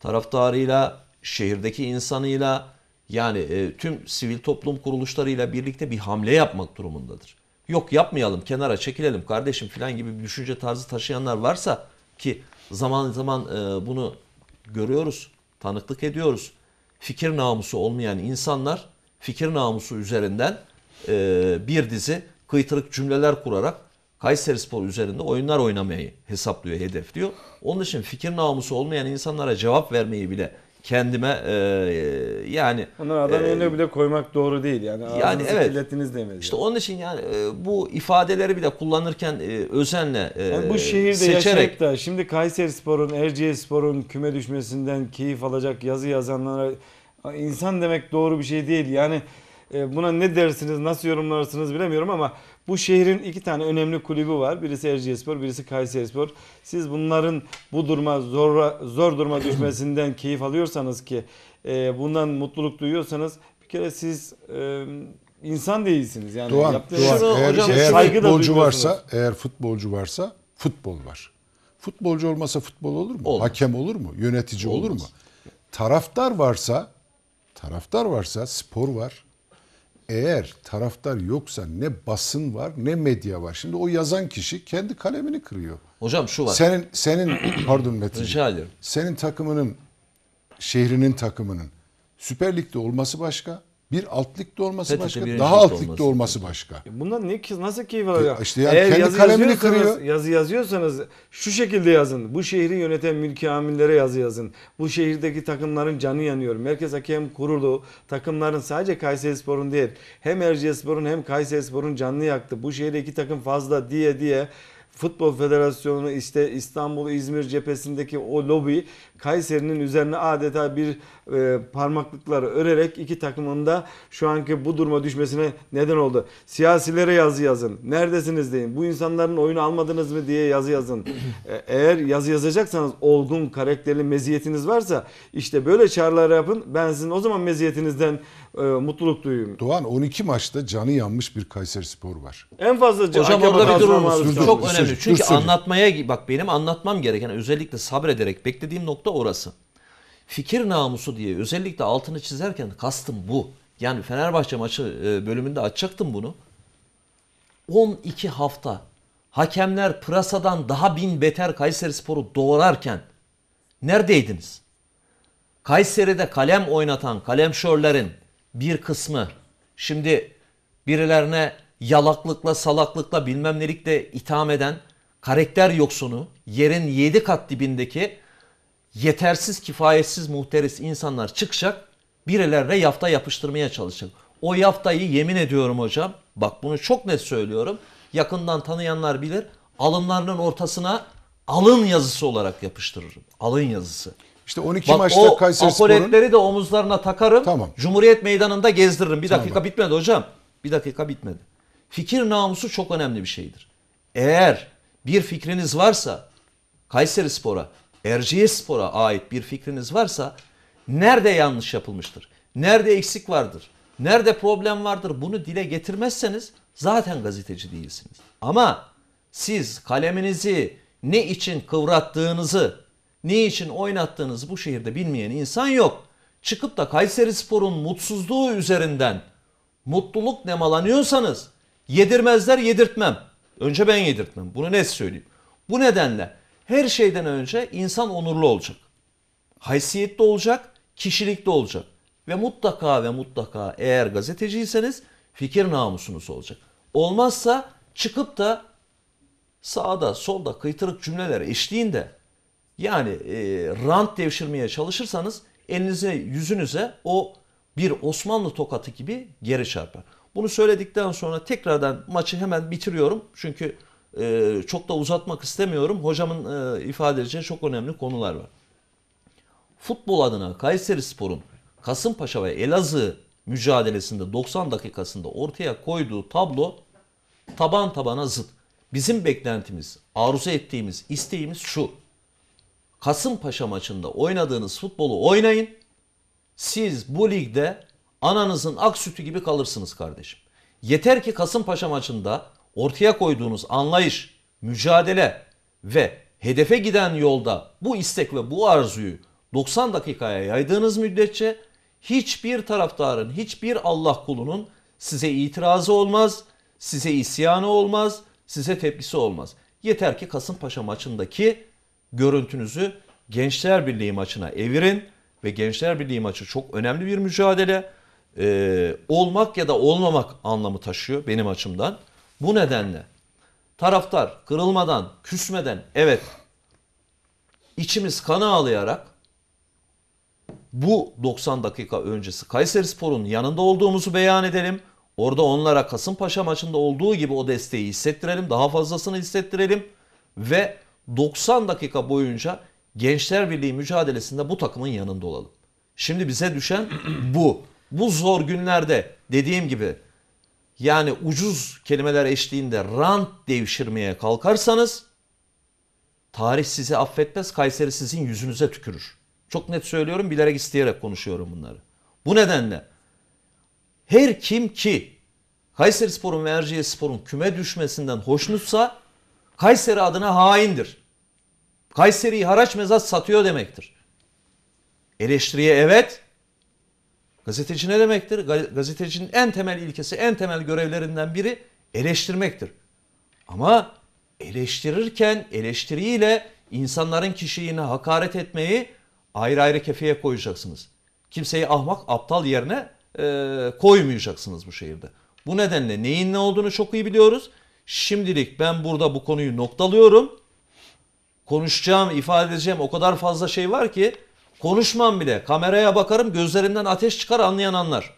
taraftarıyla, şehirdeki insanıyla yani e, tüm sivil toplum kuruluşlarıyla birlikte bir hamle yapmak durumundadır. Yok yapmayalım, kenara çekilelim kardeşim filan gibi bir düşünce tarzı taşıyanlar varsa ki zaman zaman e, bunu görüyoruz, tanıklık ediyoruz. Fikir namusu olmayan insanlar fikir namusu üzerinden e, bir dizi kıytırık cümleler kurarak Kayseri Spor üzerinde oyunlar oynamayı hesaplıyor, hedefliyor. Onun için fikir namusu olmayan insanlara cevap vermeyi bile kendime e, yani onu adam e, yerine bile koymak doğru değil yani. Yani evet. Kirletiniz demedi. İşte onun için yani e, bu ifadeleri bile kullanırken e, özenle e, yani bu şehirde seçerek da şimdi Kayseri Spor'un, Erciyes Spor'un küme düşmesinden keyif alacak yazı yazanlara insan demek doğru bir şey değil. Yani e, buna ne dersiniz, nasıl yorumlarsınız bilemiyorum ama bu şehrin iki tane önemli kulübü var. Birisi Erciyespor, birisi Kayserispor. Siz bunların bu duruma zor zor duruma düşmesinden keyif alıyorsanız ki e, bundan mutluluk duyuyorsanız bir kere siz e, insan değilsiniz yani. Doğan, Doğan eğer, hocam, eğer futbolcu varsa, eğer futbolcu varsa futbol var. Futbolcu olmasa futbol olur mu? Olmaz. Hakem olur mu? Yönetici Olmaz. olur mu? Taraftar varsa, taraftar varsa spor var eğer taraftar yoksa ne basın var ne medya var. Şimdi o yazan kişi kendi kalemini kırıyor. Hocam şu var. Senin senin pardon Metin. Rica ederim. Senin takımının şehrinin takımının Süper Lig'de olması başka. Bir alt ligde olması PTT başka, daha ligde alt olması. başka. E bunlar ne nasıl keyif alacak? E işte yani kendi kalemini kırıyor. Yazı yazıyorsanız şu şekilde yazın. Bu şehri yöneten mülki amillere yazı yazın. Bu şehirdeki takımların canı yanıyor. Merkez Hakem Kurulu takımların sadece Kayserispor'un değil. Hem Erciyespor'un hem Kayserispor'un canını yaktı. Bu şehirde iki takım fazla diye diye Futbol Federasyonu işte İstanbul İzmir cephesindeki o lobi Kayseri'nin üzerine adeta bir e, parmaklıklar örerek iki takımın da şu anki bu duruma düşmesine neden oldu. Siyasilere yazı yazın. Neredesiniz deyin. Bu insanların oyunu almadınız mı diye yazı yazın. E, eğer yazı yazacaksanız olgun, karakterli meziyetiniz varsa işte böyle çağrılar yapın. Ben sizin o zaman meziyetinizden e, mutluluk duyuyorum. Doğan 12 maçta canı yanmış bir Kayseri Spor var. En fazla Hocam hakem orada bir durum var. Çok önemli. Çünkü Dursun. anlatmaya bak benim anlatmam gereken özellikle sabrederek beklediğim nokta nokta orası. Fikir namusu diye özellikle altını çizerken kastım bu. Yani Fenerbahçe maçı e, bölümünde açacaktım bunu. 12 hafta hakemler pırasadan daha bin beter Kayseri Sporu doğrarken neredeydiniz? Kayseri'de kalem oynatan kalemşörlerin bir kısmı şimdi birilerine yalaklıkla salaklıkla bilmem nelikle itham eden karakter yoksunu yerin yedi kat dibindeki yetersiz, kifayetsiz, muhteris insanlar çıkacak. Birilerine yafta yapıştırmaya çalışacak. O yaftayı yemin ediyorum hocam. Bak bunu çok net söylüyorum. Yakından tanıyanlar bilir. Alınlarının ortasına alın yazısı olarak yapıştırırım. Alın yazısı. İşte 12 Bak, maçta Kayseri Spor'un... apoletleri de omuzlarına takarım. Tamam. Cumhuriyet Meydanı'nda gezdiririm. Bir tamam. dakika bitmedi hocam. Bir dakika bitmedi. Fikir namusu çok önemli bir şeydir. Eğer bir fikriniz varsa Kayseri Spor'a Erciyes Spor'a ait bir fikriniz varsa nerede yanlış yapılmıştır? Nerede eksik vardır? Nerede problem vardır? Bunu dile getirmezseniz zaten gazeteci değilsiniz. Ama siz kaleminizi ne için kıvrattığınızı, ne için oynattığınızı bu şehirde bilmeyen insan yok. Çıkıp da Kayseri Spor'un mutsuzluğu üzerinden mutluluk nemalanıyorsanız yedirmezler yedirtmem. Önce ben yedirtmem. Bunu net söyleyeyim. Bu nedenle her şeyden önce insan onurlu olacak. Haysiyetli olacak, kişilikli olacak. Ve mutlaka ve mutlaka eğer gazeteciyseniz fikir namusunuz olacak. Olmazsa çıkıp da sağda solda kıytırık cümleler eşliğinde yani e, rant devşirmeye çalışırsanız elinize yüzünüze o bir Osmanlı tokatı gibi geri çarpar. Bunu söyledikten sonra tekrardan maçı hemen bitiriyorum. Çünkü ee, çok da uzatmak istemiyorum. Hocamın e, ifade edeceği çok önemli konular var. Futbol adına Kayseri Spor'un Kasımpaşa ve Elazığ mücadelesinde 90 dakikasında ortaya koyduğu tablo taban tabana zıt. Bizim beklentimiz, arzu ettiğimiz, isteğimiz şu. Kasımpaşa maçında oynadığınız futbolu oynayın. Siz bu ligde ananızın ak sütü gibi kalırsınız kardeşim. Yeter ki Kasımpaşa maçında ortaya koyduğunuz anlayış, mücadele ve hedefe giden yolda bu istek ve bu arzuyu 90 dakikaya yaydığınız müddetçe hiçbir taraftarın, hiçbir Allah kulunun size itirazı olmaz, size isyanı olmaz, size tepkisi olmaz. Yeter ki Kasımpaşa maçındaki görüntünüzü Gençler Birliği maçına evirin ve Gençler Birliği maçı çok önemli bir mücadele. Ee, olmak ya da olmamak anlamı taşıyor benim açımdan. Bu nedenle taraftar kırılmadan, küsmeden evet içimiz kana ağlayarak bu 90 dakika öncesi Kayseri Spor'un yanında olduğumuzu beyan edelim. Orada onlara Kasımpaşa maçında olduğu gibi o desteği hissettirelim. Daha fazlasını hissettirelim. Ve 90 dakika boyunca Gençler Birliği mücadelesinde bu takımın yanında olalım. Şimdi bize düşen bu. Bu zor günlerde dediğim gibi yani ucuz kelimeler eşliğinde rant devşirmeye kalkarsanız tarih sizi affetmez Kayseri sizin yüzünüze tükürür. Çok net söylüyorum bilerek isteyerek konuşuyorum bunları. Bu nedenle her kim ki Kayseri Spor'un ve Erciye Spor'un küme düşmesinden hoşnutsa Kayseri adına haindir. Kayseri'yi haraç mezat satıyor demektir. Eleştiriye evet, Gazeteci ne demektir? Gazetecinin en temel ilkesi, en temel görevlerinden biri eleştirmektir. Ama eleştirirken eleştiriyle insanların kişiliğine hakaret etmeyi ayrı ayrı kefeye koyacaksınız. Kimseyi ahmak, aptal yerine e, koymayacaksınız bu şehirde. Bu nedenle neyin ne olduğunu çok iyi biliyoruz. Şimdilik ben burada bu konuyu noktalıyorum. Konuşacağım, ifade edeceğim o kadar fazla şey var ki Konuşmam bile. Kameraya bakarım gözlerimden ateş çıkar anlayan anlar.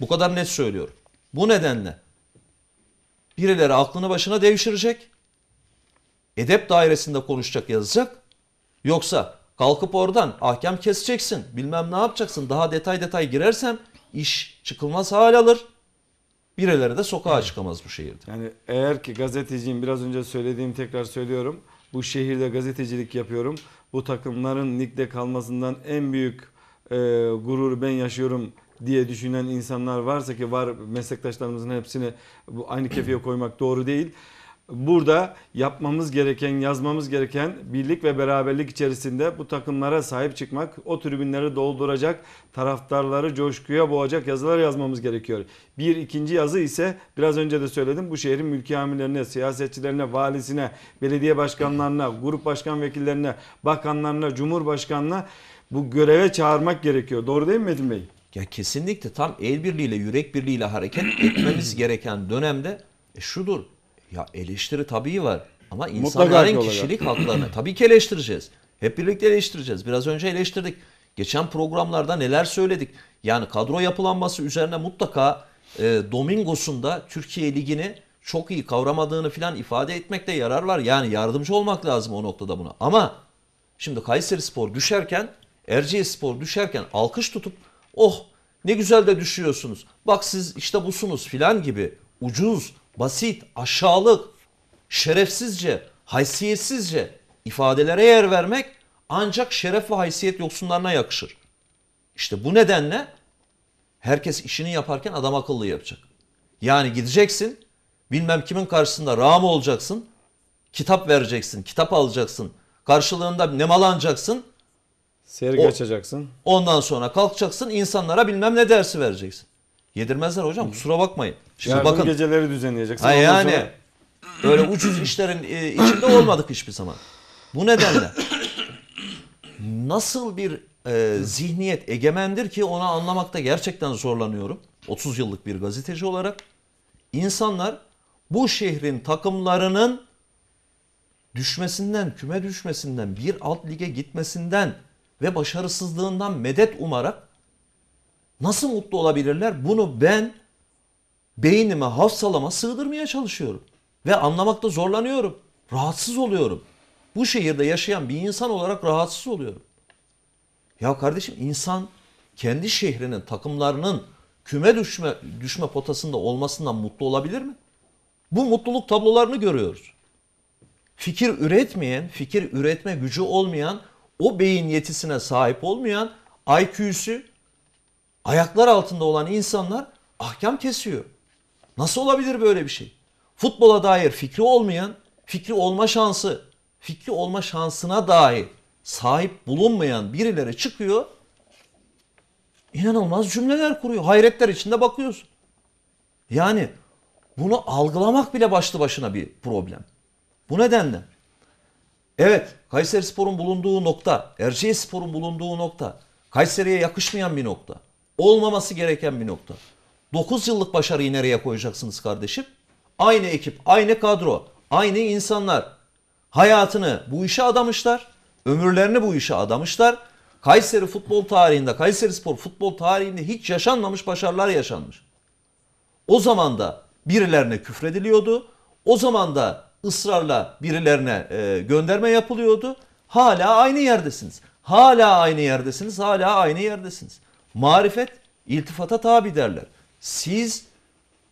Bu kadar net söylüyorum. Bu nedenle birileri aklını başına devşirecek. Edep dairesinde konuşacak yazacak. Yoksa kalkıp oradan ahkam keseceksin bilmem ne yapacaksın daha detay detay girersem iş çıkılmaz hal alır. Birileri de sokağa çıkamaz bu şehirde. Yani eğer ki gazeteciyim biraz önce söylediğim tekrar söylüyorum. Bu şehirde gazetecilik yapıyorum bu takımların ligde kalmasından en büyük e, gurur ben yaşıyorum diye düşünen insanlar varsa ki var meslektaşlarımızın hepsini bu aynı kefeye koymak doğru değil burada yapmamız gereken, yazmamız gereken birlik ve beraberlik içerisinde bu takımlara sahip çıkmak, o tribünleri dolduracak, taraftarları coşkuya boğacak yazılar yazmamız gerekiyor. Bir ikinci yazı ise biraz önce de söyledim bu şehrin mülki amirlerine, siyasetçilerine, valisine, belediye başkanlarına, grup başkan vekillerine, bakanlarına, cumhurbaşkanına bu göreve çağırmak gerekiyor. Doğru değil mi Metin Bey? Ya kesinlikle tam el birliğiyle, yürek birliğiyle hareket etmemiz gereken dönemde e şudur ya eleştiri tabii var. Ama insanların kişilik haklarını tabii ki eleştireceğiz. Hep birlikte eleştireceğiz. Biraz önce eleştirdik. Geçen programlarda neler söyledik. Yani kadro yapılanması üzerine mutlaka e, Domingos'un da Türkiye Ligi'ni çok iyi kavramadığını filan ifade etmekte yarar var. Yani yardımcı olmak lazım o noktada buna. Ama şimdi Kayseri Spor düşerken, Erciye Spor düşerken alkış tutup oh ne güzel de düşüyorsunuz. Bak siz işte busunuz filan gibi ucuz basit, aşağılık, şerefsizce, haysiyetsizce ifadelere yer vermek ancak şeref ve haysiyet yoksunlarına yakışır. İşte bu nedenle herkes işini yaparken adam akıllı yapacak. Yani gideceksin bilmem kimin karşısında rağm olacaksın, kitap vereceksin, kitap alacaksın, karşılığında nemalancıksın. Sergi o, açacaksın. Ondan sonra kalkacaksın insanlara bilmem ne dersi vereceksin. Yedirmezler hocam kusura bakmayın. Şimdi Yardım bakın. geceleri düzenleyeceksin. Ha yani sonra- böyle ucuz işlerin e, içinde olmadık hiçbir zaman. Bu nedenle nasıl bir e, zihniyet egemendir ki onu anlamakta gerçekten zorlanıyorum. 30 yıllık bir gazeteci olarak insanlar bu şehrin takımlarının düşmesinden, küme düşmesinden, bir alt lige gitmesinden ve başarısızlığından medet umarak Nasıl mutlu olabilirler? Bunu ben beynime, hafsalama sığdırmaya çalışıyorum. Ve anlamakta zorlanıyorum. Rahatsız oluyorum. Bu şehirde yaşayan bir insan olarak rahatsız oluyorum. Ya kardeşim insan kendi şehrinin, takımlarının küme düşme, düşme potasında olmasından mutlu olabilir mi? Bu mutluluk tablolarını görüyoruz. Fikir üretmeyen, fikir üretme gücü olmayan, o beyin yetisine sahip olmayan IQ'su ayaklar altında olan insanlar ahkam kesiyor. Nasıl olabilir böyle bir şey? Futbola dair fikri olmayan, fikri olma şansı, fikri olma şansına dair sahip bulunmayan birileri çıkıyor. İnanılmaz cümleler kuruyor. Hayretler içinde bakıyorsun. Yani bunu algılamak bile başlı başına bir problem. Bu nedenle evet Kayseri Spor'un bulunduğu nokta, Erciyes Spor'un bulunduğu nokta Kayseri'ye yakışmayan bir nokta. Olmaması gereken bir nokta. 9 yıllık başarıyı nereye koyacaksınız kardeşim? Aynı ekip, aynı kadro, aynı insanlar hayatını bu işe adamışlar. Ömürlerini bu işe adamışlar. Kayseri futbol tarihinde, Kayseri spor futbol tarihinde hiç yaşanmamış başarılar yaşanmış. O zaman da birilerine küfrediliyordu. O zaman da ısrarla birilerine e, gönderme yapılıyordu. Hala aynı yerdesiniz. Hala aynı yerdesiniz. Hala aynı yerdesiniz. Marifet iltifata tabi derler. Siz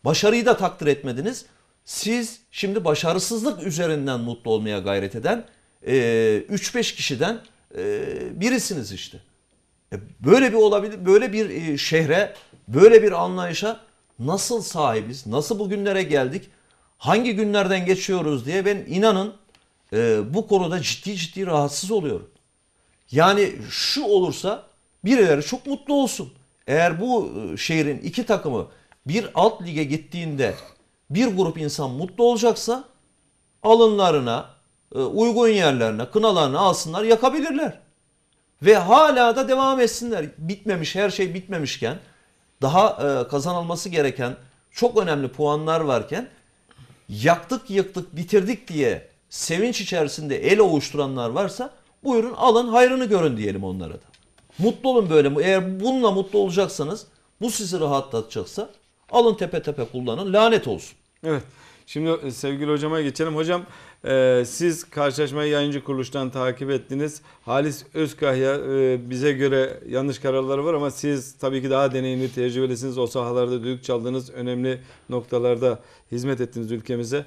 başarıyı da takdir etmediniz. Siz şimdi başarısızlık üzerinden mutlu olmaya gayret eden 3-5 e, kişiden e, birisiniz işte. E, böyle bir olabilir, böyle bir şehre, böyle bir anlayışa nasıl sahibiz, nasıl bugünlere geldik, hangi günlerden geçiyoruz diye ben inanın bu konuda ciddi ciddi rahatsız oluyorum. Yani şu olursa birileri çok mutlu olsun. Eğer bu e, şehrin iki takımı bir alt lige gittiğinde bir grup insan mutlu olacaksa alınlarına, e, uygun yerlerine, kınalarına alsınlar, yakabilirler. Ve hala da devam etsinler. Bitmemiş, her şey bitmemişken, daha e, kazanılması gereken çok önemli puanlar varken yaktık yıktık bitirdik diye sevinç içerisinde el ovuşturanlar varsa buyurun alın hayrını görün diyelim onlara da. Mutlu olun böyle. Eğer bununla mutlu olacaksanız bu sizi rahatlatacaksa alın tepe tepe kullanın. Lanet olsun. Evet. Şimdi e, sevgili hocama geçelim. Hocam e, siz karşılaşmayı yayıncı kuruluştan takip ettiniz. Halis Özkahya e, bize göre yanlış kararları var ama siz tabii ki daha deneyimli, tecrübelisiniz. O sahalarda düdük çaldınız. Önemli noktalarda hizmet ettiniz ülkemize.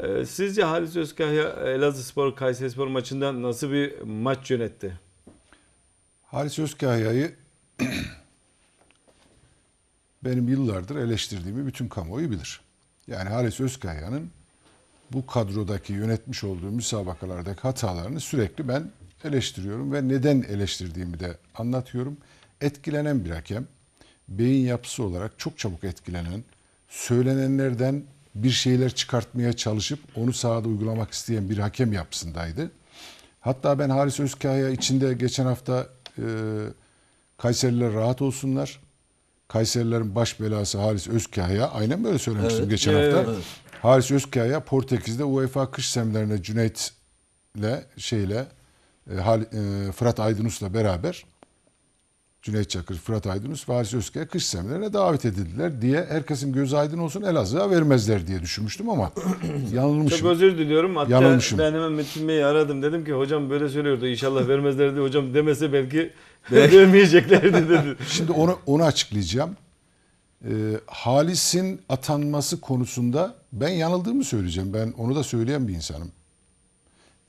E, sizce Halis Özkahya Elazığ Spor Kayseri Spor maçında nasıl bir maç yönetti? Halis Özkaya'yı benim yıllardır eleştirdiğimi bütün kamuoyu bilir. Yani Halis Özkaya'nın bu kadrodaki yönetmiş olduğu müsabakalardaki hatalarını sürekli ben eleştiriyorum ve neden eleştirdiğimi de anlatıyorum. Etkilenen bir hakem, beyin yapısı olarak çok çabuk etkilenen, söylenenlerden bir şeyler çıkartmaya çalışıp onu sahada uygulamak isteyen bir hakem yapısındaydı. Hatta ben Haris Özkaya içinde geçen hafta ee, Kayseriler rahat olsunlar. Kayserilerin baş belası Halis Özkaya. Aynen böyle söylemiştim evet, geçen evet, hafta. Evet. Halis Özkaya Portekiz'de UEFA kış seminerine Cüneyt'le şeyle e, e, Fırat Aydınus'la beraber Cüneyt Çakır, Fırat Aydınus ve Halis Özkaya kış seminerine davet edildiler diye herkesin göz aydın olsun Elazığ'a vermezler diye düşünmüştüm ama yanılmışım. Çok özür diliyorum. Hatta yanılmışım. ben hemen Metin Bey'i aradım. Dedim ki hocam böyle söylüyordu inşallah vermezlerdi Hocam demese belki vermeyeceklerdi dedi. Şimdi onu, onu açıklayacağım. Ee, Halis'in atanması konusunda ben yanıldığımı söyleyeceğim. Ben onu da söyleyen bir insanım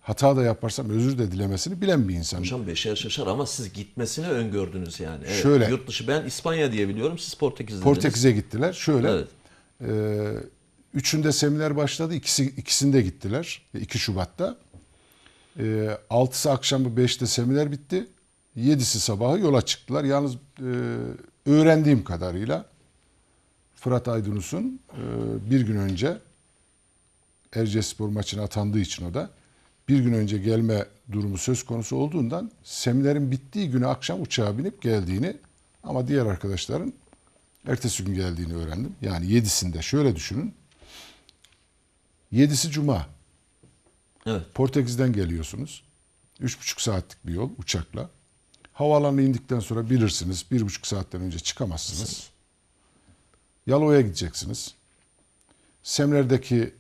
hata da yaparsam özür de dilemesini bilen bir insan. Hocam beşer şaşar ama siz gitmesini öngördünüz yani. Evet, Şöyle. Yurt dışı ben İspanya diye biliyorum siz Portekiz Portekiz'e gittiler. Şöyle. Evet. E, üçünde seminer başladı. İkisi, ikisinde gittiler. 2 e, Şubat'ta. E, altısı akşamı beşte seminer bitti. Yedisi sabahı yola çıktılar. Yalnız e, öğrendiğim kadarıyla Fırat Aydınus'un e, bir gün önce Erciyes Spor maçına atandığı için o da bir gün önce gelme durumu söz konusu olduğundan seminerin bittiği günü akşam uçağa binip geldiğini ama diğer arkadaşların ertesi gün geldiğini öğrendim. Yani yedisinde şöyle düşünün. Yedisi cuma. Evet. Portekiz'den geliyorsunuz. Üç buçuk saatlik bir yol uçakla. Havaalanına indikten sonra bilirsiniz bir buçuk saatten önce çıkamazsınız. Yalova'ya gideceksiniz. Semler'deki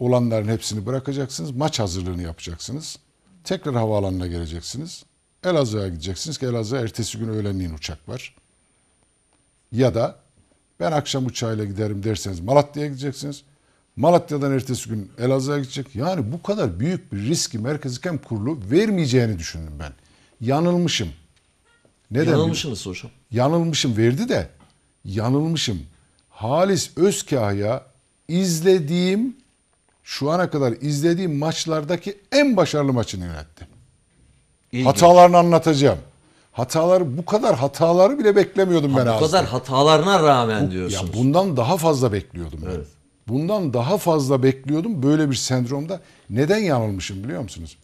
olanların hepsini bırakacaksınız. Maç hazırlığını yapacaksınız. Tekrar havaalanına geleceksiniz. Elazığ'a gideceksiniz ki Elazığ'a ertesi gün öğlenleyin uçak var. Ya da ben akşam uçağıyla giderim derseniz Malatya'ya gideceksiniz. Malatya'dan ertesi gün Elazığ'a gidecek. Yani bu kadar büyük bir riski Merkez Hakem Kurulu vermeyeceğini düşündüm ben. Yanılmışım. Neden? Yanılmışsınız hocam. Yanılmışım verdi de yanılmışım. Halis Özkahya izlediğim şu ana kadar izlediğim maçlardaki en başarılı maçını yönetti. İyi Hatalarını anlatacağım. Hatalar bu kadar hataları bile beklemiyordum ben ha, ben Bu kadar hatalarına rağmen bu, diyorsunuz. Ya bundan daha fazla bekliyordum ben. Bundan daha fazla bekliyordum böyle bir sendromda. Neden yanılmışım biliyor musunuz?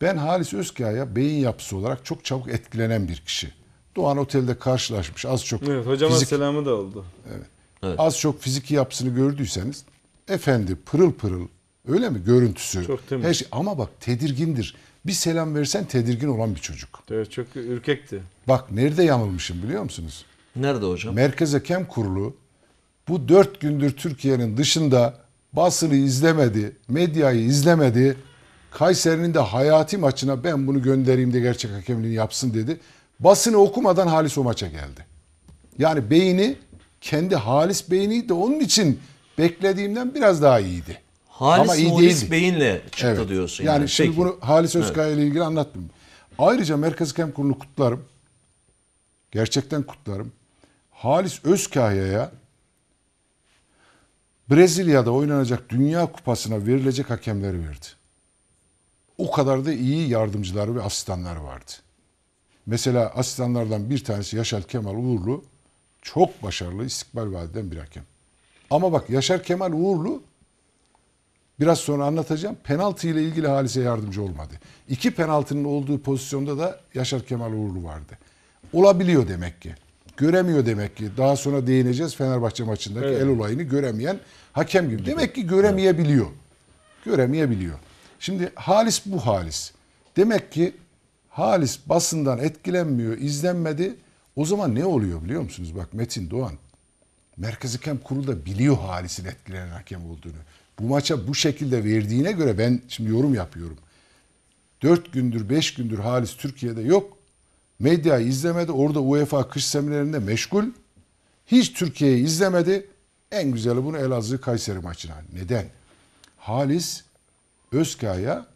Ben Halis Özkaya'ya beyin yapısı olarak çok çabuk etkilenen bir kişi. Doğan Otel'de karşılaşmış az çok. Evet hocama fizik... selamı da oldu. Evet. evet. Az çok fiziki yapısını gördüyseniz efendi pırıl pırıl öyle mi görüntüsü? Çok temiz. Her şey. Ama bak tedirgindir. Bir selam versen tedirgin olan bir çocuk. Evet çok ürkekti. Bak nerede yanılmışım biliyor musunuz? Nerede hocam? Merkez Hakem Kurulu bu dört gündür Türkiye'nin dışında basını izlemedi, medyayı izlemedi. Kayseri'nin de hayati maçına ben bunu göndereyim de gerçek hakemliğini yapsın dedi. Basını okumadan Halis o maça geldi. Yani beyni kendi Halis beyni de onun için beklediğimden biraz daha iyiydi. Halis Ama iyi Muhlis Bey'inle çıktı evet. diyorsun. Yani, yani şimdi Peki. bunu Halis Özkaya ile ilgili anlattım. Ayrıca Merkez Hakem Kurulu'nu kutlarım. Gerçekten kutlarım. Halis Özkaya'ya Brezilya'da oynanacak Dünya Kupası'na verilecek hakemleri verdi. O kadar da iyi yardımcıları ve asistanları vardı. Mesela asistanlardan bir tanesi Yaşar Kemal Uğurlu çok başarılı istikbal vadeden bir hakem. Ama bak Yaşar Kemal Uğurlu biraz sonra anlatacağım. Penaltı ile ilgili Halis'e yardımcı olmadı. İki penaltının olduğu pozisyonda da Yaşar Kemal Uğurlu vardı. Olabiliyor demek ki. Göremiyor demek ki. Daha sonra değineceğiz Fenerbahçe maçındaki evet. el olayını göremeyen hakem gibi. Demek ki göremeyebiliyor. Göremeyebiliyor. Şimdi Halis bu Halis. Demek ki Halis basından etkilenmiyor, izlenmedi. O zaman ne oluyor biliyor musunuz? Bak Metin Doğan Merkez Hakem Kurulu da biliyor Halis'in etkilenen hakem olduğunu. Bu maça bu şekilde verdiğine göre ben şimdi yorum yapıyorum. Dört gündür beş gündür Halis Türkiye'de yok. Medya izlemedi. Orada UEFA kış seminerinde meşgul. Hiç Türkiye'yi izlemedi. En güzeli bunu Elazığ Kayseri maçına. Neden? Halis Özkaya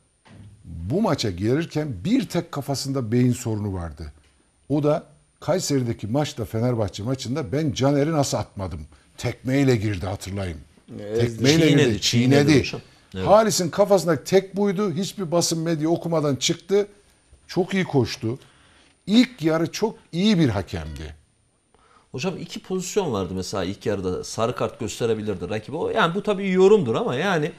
bu maça gelirken bir tek kafasında beyin sorunu vardı. O da Kayseri'deki maçta Fenerbahçe maçında ben Caner'i nasıl atmadım? Tekmeyle girdi hatırlayın. Evet, Tekmeyle çiğnedi, girdi, çiğnedi. çiğnedi. Halis'in kafasındaki tek buydu. Hiçbir basın medya okumadan çıktı. Çok iyi koştu. İlk yarı çok iyi bir hakemdi. Hocam iki pozisyon vardı mesela ilk yarıda sarı kart gösterebilirdi rakibi. yani bu tabii yorumdur ama yani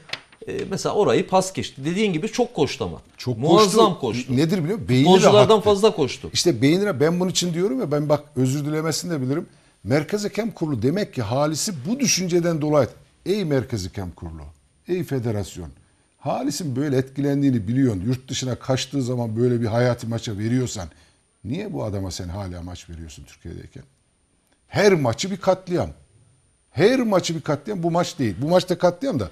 e, mesela orayı pas geçti. Dediğin gibi çok koştu ama. Çok Muazzam koştu. koştu. Nedir biliyor musun? Beyni Golculardan fazla koştu. İşte beyin ben bunun için diyorum ya ben bak özür dilemesini de bilirim. Merkez Hakem Kurulu demek ki halisi bu düşünceden dolayı. Ey Merkez Hakem Kurulu, ey federasyon. Halis'in böyle etkilendiğini biliyorsun. Yurt dışına kaçtığı zaman böyle bir hayatı maça veriyorsan niye bu adama sen hala maç veriyorsun Türkiye'deyken? Her maçı bir katliam. Her maçı bir katliam bu maç değil. Bu maçta katliam da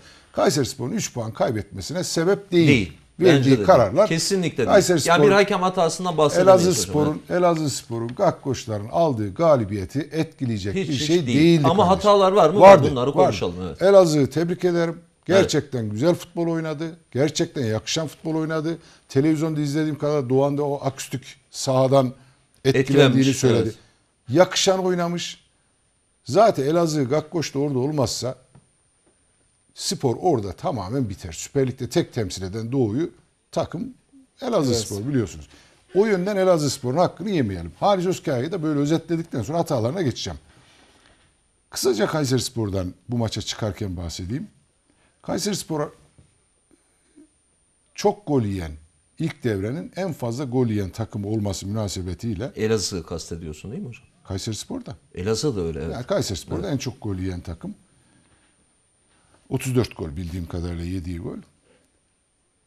sporun 3 puan kaybetmesine sebep değil. Değil. Verdiği de kararlar. Değil. Kesinlikle değil. spor, yani bir hakem hatasından bahsedemeyiz Elazığ Spor'un, Elazığ Spor'un Gakkoçların aldığı galibiyeti etkileyecek hiç, bir şey hiç değil. Ama kardeşim. hatalar var mı? Vardı, Bunları vardı. konuşalım. Evet. Elazığ'ı tebrik ederim. Gerçekten evet. güzel futbol oynadı. Gerçekten yakışan futbol oynadı. Televizyonda izlediğim kadar Doğan'da o aküstük sahadan etkilendiğini Etkilenmiş, söyledi. Evet. Yakışan oynamış. Zaten Elazığ Gakkoş da orada olmazsa spor orada tamamen biter. Süper Lig'de tek temsil eden Doğu'yu takım Elazığ evet. Spor biliyorsunuz. O yönden Elazığ Spor'un hakkını yemeyelim. Harici Özkaya'yı da böyle özetledikten sonra hatalarına geçeceğim. Kısaca Kayseri Spor'dan bu maça çıkarken bahsedeyim. Kayseri Spor'a çok gol yiyen, ilk devrenin en fazla gol yiyen takım olması münasebetiyle... Elazığ kastediyorsun değil mi hocam? Kayseri Spor'da. Elazığ da öyle evet. Yani Kayseri Spor'da evet. en çok gol yiyen takım. 34 gol bildiğim kadarıyla yediği gol.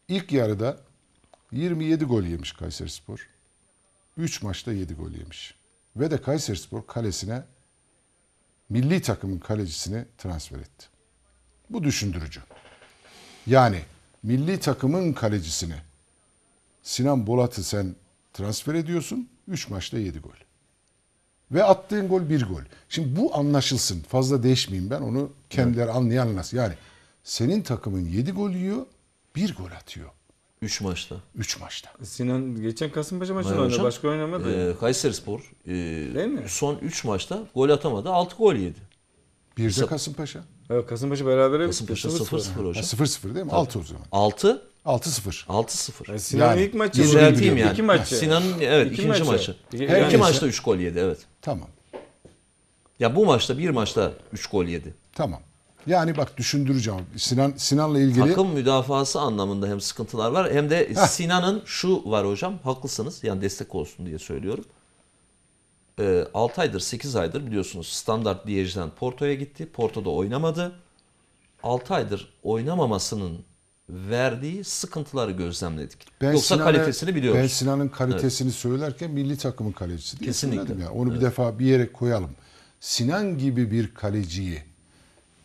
İlk yarıda 27 gol yemiş Kayserispor. 3 maçta 7 gol yemiş. Ve de Kayserispor kalesine milli takımın kalecisini transfer etti. Bu düşündürücü. Yani milli takımın kalecisini Sinan Bolat'ı sen transfer ediyorsun. 3 maçta 7 gol. Ve attığın gol bir gol. Şimdi bu anlaşılsın. Fazla değişmeyeyim ben onu kendileri evet. anlayan nasıl. Yani senin takımın 7 gol yiyor, bir gol atıyor. 3 maçta. 3 maçta. Sinan geçen Kasımpaşa maçında oynadı. Başka oynamadı. E, ee, Kayseri Spor e, Değil mi? son 3 maçta gol atamadı. 6 gol yedi. Bir de Kasımpaşa. Evet, Kasımpaşa beraber Kasımpaşa 0-0 hocam. 0-0 değil mi? 6 o zaman. 6 6-0. 6-0. Sinan Yani, ilk maçı. bu. Düzelteyim yani. İki maçı. Sinan'ın evet İki ikinci maçı. maçı. İki- maçta 3 gol yedi evet. Tamam. Ya bu maçta bir maçta 3 gol yedi. Tamam. Yani bak düşündüreceğim. Sinan Sinan'la ilgili Takım müdafası anlamında hem sıkıntılar var hem de Sinan'ın şu var hocam haklısınız yani destek olsun diye söylüyorum. Ee, 6 aydır 8 aydır biliyorsunuz standart Liège'den Porto'ya gitti. Porto'da oynamadı. 6 aydır oynamamasının verdiği sıkıntıları gözlemledik. Ben Yoksa Sinan'a, kalitesini biliyoruz. Ben Sinan'ın kalitesini evet. söylerken milli takımın kalecisi diye Kesinlikle. Ya. Onu evet. bir defa bir yere koyalım. Sinan gibi bir kaleciyi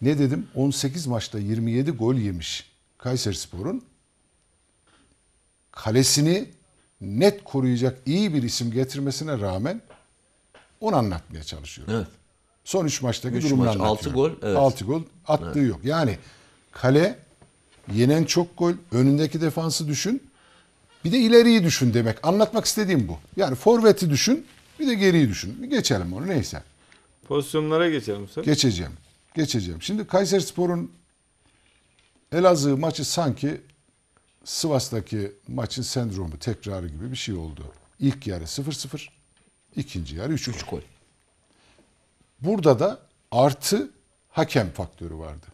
ne dedim 18 maçta 27 gol yemiş Kayserispor'un kalesini net koruyacak iyi bir isim getirmesine rağmen onu anlatmaya çalışıyorum. Evet. Son 3 maçtaki üç durumunu maç, anlatıyorum. 6 gol. Evet. gol attığı evet. yok. Yani kale Yenen çok gol, önündeki defansı düşün. Bir de ileriyi düşün demek. Anlatmak istediğim bu. Yani forveti düşün, bir de geriyi düşün. Bir geçelim onu neyse. Pozisyonlara geçelim sen. Geçeceğim. Geçeceğim. Şimdi Kayseri Spor'un Elazığ maçı sanki Sivas'taki maçın sendromu tekrarı gibi bir şey oldu. İlk yarı 0-0, ikinci yarı 3 gol. Burada da artı hakem faktörü vardı.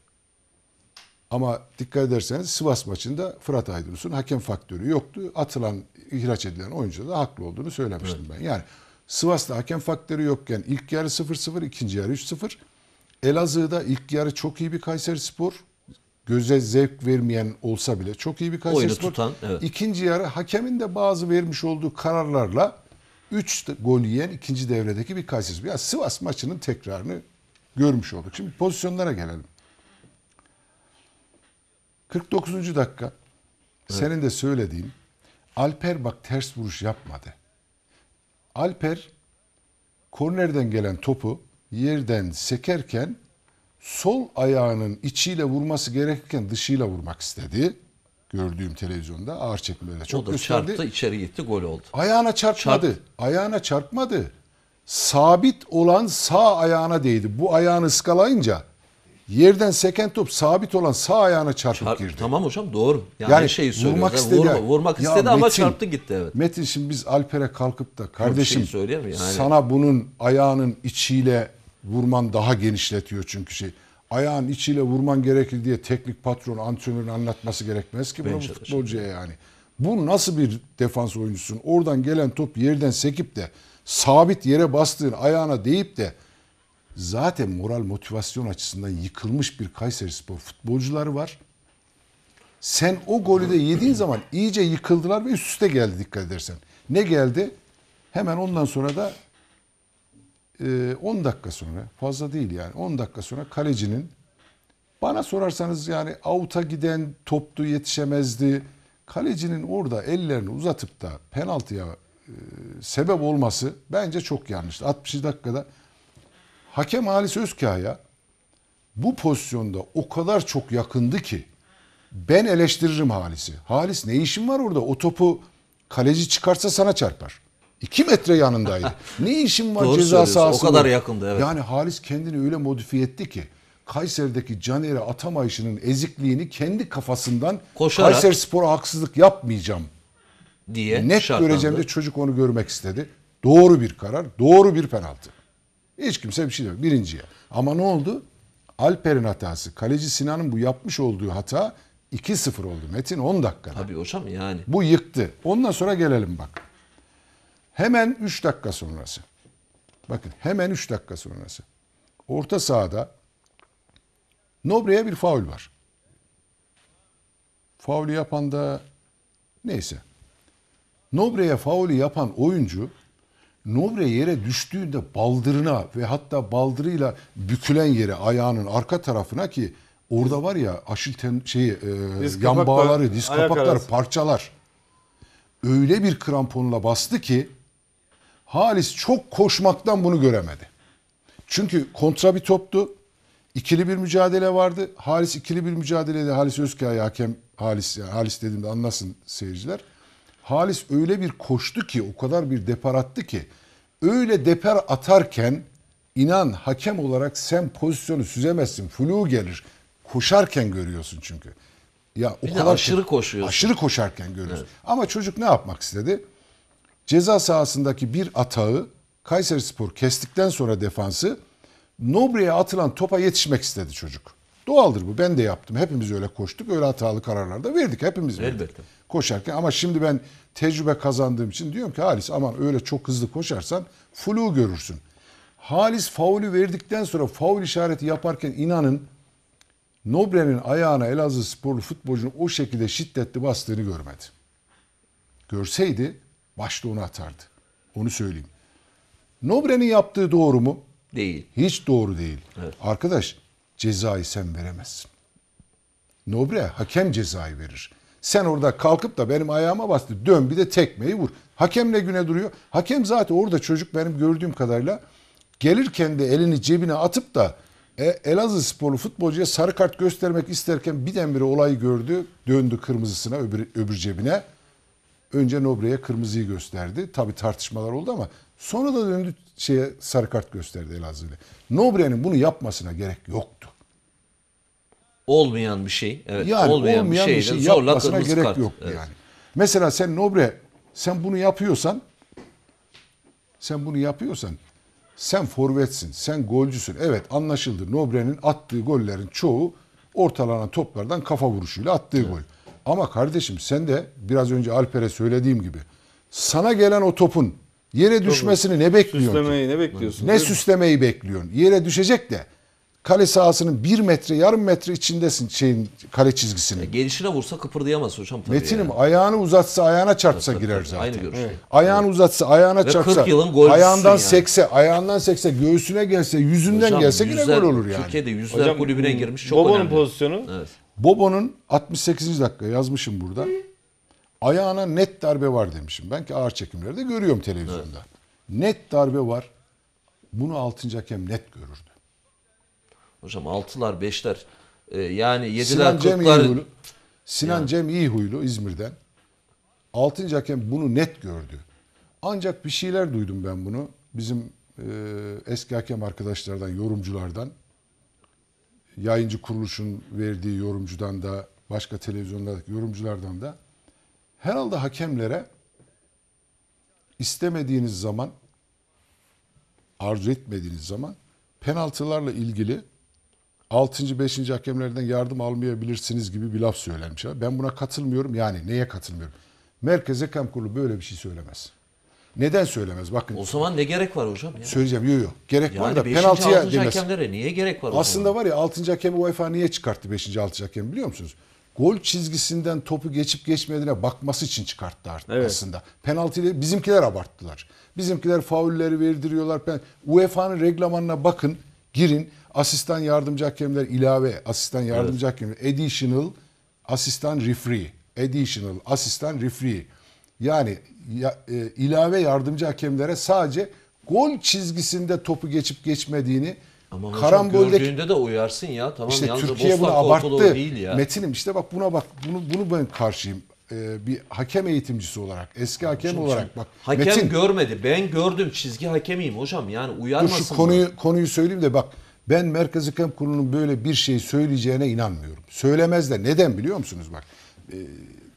Ama dikkat ederseniz Sivas maçında Fırat Aydınus'un hakem faktörü yoktu. Atılan, ihraç edilen oyuncu da haklı olduğunu söylemiştim evet. ben. Yani Sivas'ta hakem faktörü yokken ilk yarı 0-0, ikinci yarı 3-0. Elazığ'da ilk yarı çok iyi bir Kayseri Spor. Göze zevk vermeyen olsa bile çok iyi bir Kayseri Oyunu Spor. Tutan, evet. İkinci yarı hakemin de bazı vermiş olduğu kararlarla 3 gol yiyen ikinci devredeki bir Kayseri Spor. Yani Sivas maçının tekrarını görmüş olduk. Şimdi pozisyonlara gelelim. 49. dakika evet. senin de söylediğin Alper bak ters vuruş yapmadı. Alper kornerden gelen topu yerden sekerken sol ayağının içiyle vurması gerekirken dışıyla vurmak istedi. Gördüğüm televizyonda ağır çekimlerde çok o da gösterdi. çarptı içeri gitti gol oldu. Ayağına çarpmadı. Çarp. Ayağına çarpmadı. Sabit olan sağ ayağına değdi. Bu ayağını ıskalayınca Yerden seken top sabit olan sağ ayağına çarpıp Çar- girdi. Tamam hocam doğru. Yani, yani şeyi söylüyor. Vurmak istedi, vurma, vurmak istedi Metin, ama çarptı gitti evet. Metin şimdi biz Alper'e kalkıp da şey kardeşim şey yani. sana bunun ayağının içiyle vurman daha genişletiyor çünkü şey. Ayağın içiyle vurman gerekir diye teknik patron antrenörün anlatması gerekmez ki bunu futbolcuya yani. Bu nasıl bir defans oyuncusun? Oradan gelen top yerden sekip de sabit yere bastığın ayağına deyip de zaten moral motivasyon açısından yıkılmış bir Kayseri Spor futbolcuları var. Sen o golü de yediğin zaman iyice yıkıldılar ve üst üste geldi dikkat edersen. Ne geldi? Hemen ondan sonra da 10 e, dakika sonra fazla değil yani 10 dakika sonra kalecinin bana sorarsanız yani avuta giden toptu yetişemezdi. Kalecinin orada ellerini uzatıp da penaltıya e, sebep olması bence çok yanlıştı. 60 dakikada Hakem Halis Özkaya bu pozisyonda o kadar çok yakındı ki ben eleştiririm Halis'i. Halis ne işin var orada? O topu kaleci çıkarsa sana çarpar. İki metre yanındaydı. ne işin var Doğru ceza sahasında? O kadar yakındı evet. Yani Halis kendini öyle modifiye etti ki Kayseri'deki Caner'e atamayışının ezikliğini kendi kafasından Koşarak, Kayseri Spor'a haksızlık yapmayacağım diye net göreceğim de çocuk onu görmek istedi. Doğru bir karar, doğru bir penaltı. Hiç kimse bir şey demiyor. Birinciye. Ama ne oldu? Alper'in hatası. Kaleci Sinan'ın bu yapmış olduğu hata 2-0 oldu Metin 10 dakikada. Tabii hocam yani. Bu yıktı. Ondan sonra gelelim bak. Hemen 3 dakika sonrası. Bakın hemen 3 dakika sonrası. Orta sahada Nobre'ye bir faul var. Faulü yapan da neyse. Nobre'ye faulü yapan oyuncu Nobre yere düştüğünde baldırına ve hatta baldırıyla bükülen yere ayağının arka tarafına ki orada var ya aşil ten, şeyi e, diz yan kapaklar, bağları, diz kapaklar parçalar. Öyle bir kramponla bastı ki Halis çok koşmaktan bunu göremedi. Çünkü kontra bir toptu. İkili bir mücadele vardı. Halis ikili bir mücadelede Halis Özkaya hakem Halis yani Halis dediğimde anlasın seyirciler. Halis öyle bir koştu ki o kadar bir deper attı ki öyle deper atarken inan hakem olarak sen pozisyonu süzemezsin. Flu gelir. Koşarken görüyorsun çünkü. Ya o bir kadar aşırı çok, koşuyorsun. Aşırı koşarken görüyorsun. Evet. Ama çocuk ne yapmak istedi? Ceza sahasındaki bir atağı Kayseri Spor kestikten sonra defansı Nobre'ye atılan topa yetişmek istedi çocuk. Doğaldır bu. Ben de yaptım. Hepimiz öyle koştuk. Öyle hatalı kararlar da verdik. Hepimiz verdik. Elbette koşarken ama şimdi ben tecrübe kazandığım için diyorum ki Halis aman öyle çok hızlı koşarsan flu görürsün. Halis faulü verdikten sonra faul işareti yaparken inanın Nobre'nin ayağına Elazığ sporlu futbolcunun o şekilde şiddetli bastığını görmedi. Görseydi başta onu atardı. Onu söyleyeyim. Nobre'nin yaptığı doğru mu? Değil. Hiç doğru değil. Evet. Arkadaş cezayı sen veremezsin. Nobre hakem cezayı verir. Sen orada kalkıp da benim ayağıma bastı. Dön bir de tekmeyi vur. Hakem ne güne duruyor? Hakem zaten orada çocuk benim gördüğüm kadarıyla gelirken de elini cebine atıp da e, Elazığ sporlu futbolcuya sarı kart göstermek isterken birdenbire olayı gördü. Döndü kırmızısına öbür, öbür cebine. Önce Nobre'ye kırmızıyı gösterdi. Tabi tartışmalar oldu ama sonra da döndü şeye sarı kart gösterdi Elazığ'da. Nobre'nin bunu yapmasına gerek yoktu olmayan bir şey. Evet, yani olmayan, olmayan bir, bir şey yapmasına gerek kart. yok evet. yani. Mesela sen Nobre sen bunu yapıyorsan sen bunu yapıyorsan sen forvetsin, sen golcüsün. Evet anlaşıldı. Nobre'nin attığı gollerin çoğu ortalanan toplardan kafa vuruşuyla attığı evet. gol. Ama kardeşim sen de biraz önce Alper'e söylediğim gibi sana gelen o topun yere Doğru. düşmesini ne bekliyorsun? Süslemeyi ne bekliyorsun? Ne süslemeyi bekliyorsun? Yere düşecek de kale sahasının bir metre yarım metre içindesin şeyin kale çizgisinin. E, gelişine vursa kıpırdayamaz hocam tabii. Metin'im yani. aynı uzatsa ayağına çarpsa tabii, girer zaten. Aynı görüş. Evet. Ayağını evet. uzatsa ayağına Ve çarpsa. 40 yılın Ayağından yani. sekse, ayağından sekse, göğsüne gelse, yüzünden hocam, gelse yüzler, yine gol olur yani. Türkiye'de yüzler hocam, kulübüne girmiş çok Bobo'nun önemli. Bobo'nun pozisyonu. Evet. Bobo'nun 68. dakika yazmışım burada. Ayağına net darbe var demişim. Ben ki ağır çekimlerde görüyorum televizyonda. Evet. Net darbe var. Bunu 6. hakem net görür. Hocam altılar beşler e, yani yediler Sinan Cem iyi huylu. Sinan Yani. Cem iyi huylu İzmir'den. Altıncı hakem bunu net gördü. Ancak bir şeyler duydum ben bunu. Bizim e, eski hakem arkadaşlardan, yorumculardan. Yayıncı kuruluşun verdiği yorumcudan da, başka televizyonlardaki yorumculardan da. Herhalde hakemlere istemediğiniz zaman, arzu etmediğiniz zaman penaltılarla ilgili 6. 5. hakemlerden yardım almayabilirsiniz gibi bir laf söylenmiş. Ben buna katılmıyorum. Yani neye katılmıyorum? Merkez Hakem Kurulu böyle bir şey söylemez. Neden söylemez? Bakın. O zaman ne gerek var hocam? Ya? Söyleyeceğim. Yok yok. Gerek yani var da penaltıya demez. hakemlere niye gerek var? Aslında var ya 6. hakemi UEFA niye çıkarttı 5. 6. hakem biliyor musunuz? Gol çizgisinden topu geçip geçmediğine bakması için çıkarttı artık evet. aslında. Penaltıyla bizimkiler abarttılar. Bizimkiler faulleri verdiriyorlar. UEFA'nın reglamanına bakın, girin asistan yardımcı hakemler ilave, asistan yardımcı evet. hakemler additional, asistan referee, additional, asistan referee. Yani ya, e, ilave yardımcı hakemlere sadece gol çizgisinde topu geçip geçmediğini ama karambolde gördüğünde de uyarsın ya. Tamam işte Türkiye bunu abarttı. Değil ya. Metinim işte bak buna bak. Bunu bunu ben karşıyım. Ee, bir hakem eğitimcisi olarak, eski hakem olarak bak. Hakem Metin, görmedi. Ben gördüm. Çizgi hakemiyim hocam. Yani uyarmasın. Dur şu konuyu mı? konuyu söyleyeyim de bak. Ben Merkez kamp Kurulu'nun böyle bir şey söyleyeceğine inanmıyorum. Söylemez de neden biliyor musunuz bak? E,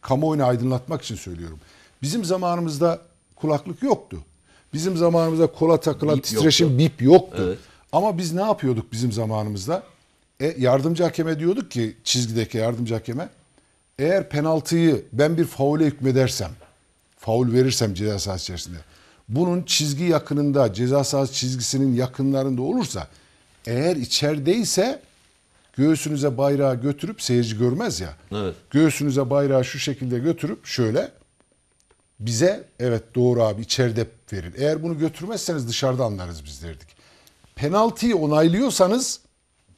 kamuoyunu aydınlatmak için söylüyorum. Bizim zamanımızda kulaklık yoktu. Bizim zamanımızda kola takılan bip titreşim yoktu. bip yoktu. Evet. Ama biz ne yapıyorduk bizim zamanımızda? E, yardımcı hakeme diyorduk ki çizgideki yardımcı hakeme eğer penaltıyı ben bir faule hükmedersem faul verirsem ceza sahası içerisinde bunun çizgi yakınında ceza sahası çizgisinin yakınlarında olursa eğer içerideyse göğsünüze bayrağı götürüp seyirci görmez ya. Evet. Göğsünüze bayrağı şu şekilde götürüp şöyle bize evet doğru abi içeride verin. Eğer bunu götürmezseniz dışarıda anlarız biz derdik. Penaltıyı onaylıyorsanız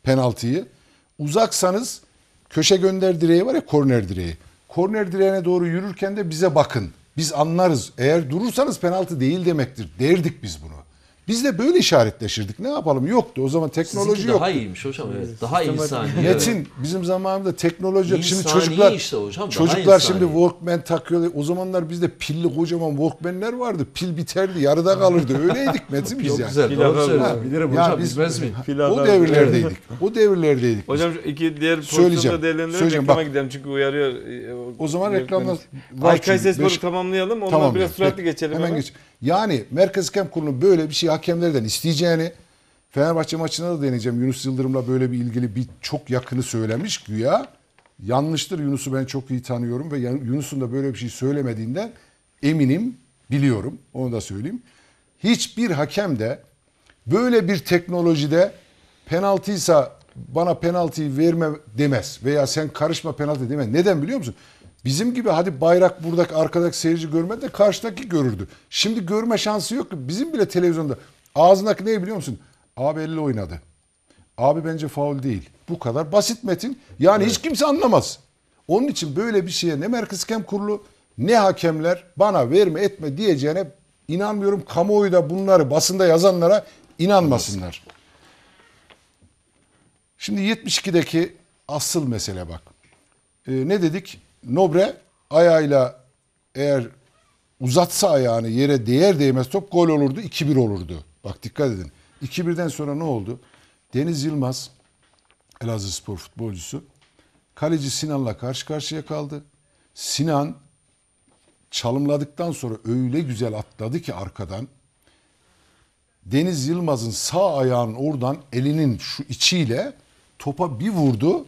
penaltıyı uzaksanız köşe gönder direği var ya korner direği. Korner direğine doğru yürürken de bize bakın. Biz anlarız. Eğer durursanız penaltı değil demektir. Derdik biz bunu. Biz de böyle işaretleşirdik. Ne yapalım? Yoktu. O zaman teknoloji Sizinki yoktu. daha iyiymiş hocam. Evet. Daha insani. Yetin evet. bizim zamanımızda teknoloji yok. Şimdi çocuklar işte hocam, çocuklar insani. şimdi Walkman takıyor. O zamanlar bizde pilli kocaman Walkman'ler vardı. Pil biterdi, yarıda kalırdı. Öyleydik Metin biz Çok yani. güzel. Doğru Pilada söylüyorum. Bilirim hocam. biz bilmez miyim? O devirlerdeydik. O devirlerdeydik. Hocam şu iki diğer pozisyonda değerlendirip reklama bak, gidelim çünkü uyarıyor. E, o zaman e, reklamlar var. Alkay Ses tamamlayalım. Ondan tamam, biraz süratli geçelim. Hemen geç. Yani Merkez Hakem Kurulu'nun böyle bir şey hakemlerden isteyeceğini Fenerbahçe maçına da deneyeceğim. Yunus Yıldırım'la böyle bir ilgili bir çok yakını söylemiş güya. Yanlıştır Yunus'u ben çok iyi tanıyorum ve Yunus'un da böyle bir şey söylemediğinden eminim, biliyorum. Onu da söyleyeyim. Hiçbir hakem de böyle bir teknolojide penaltıysa bana penaltıyı verme demez veya sen karışma penaltı deme. Neden biliyor musun? Bizim gibi hadi bayrak buradaki arkadaki seyirci görmedi de karşıdaki görürdü. Şimdi görme şansı yok Bizim bile televizyonda ağzındaki ne biliyor musun? Abi elle oynadı. Abi bence faul değil. Bu kadar basit metin. Yani evet. hiç kimse anlamaz. Onun için böyle bir şeye ne Merkez kem Kurulu ne hakemler bana verme etme diyeceğine inanmıyorum. Kamuoyu da bunları basında yazanlara inanmasınlar. Şimdi 72'deki asıl mesele bak. Ee, ne dedik? Nobre ayağıyla eğer uzatsa ayağını yere değer değmez top gol olurdu 2-1 olurdu. Bak dikkat edin. 2-1'den sonra ne oldu? Deniz Yılmaz Elazığ spor futbolcusu kaleci Sinan'la karşı karşıya kaldı. Sinan çalımladıktan sonra öyle güzel atladı ki arkadan Deniz Yılmaz'ın sağ ayağının oradan elinin şu içiyle topa bir vurdu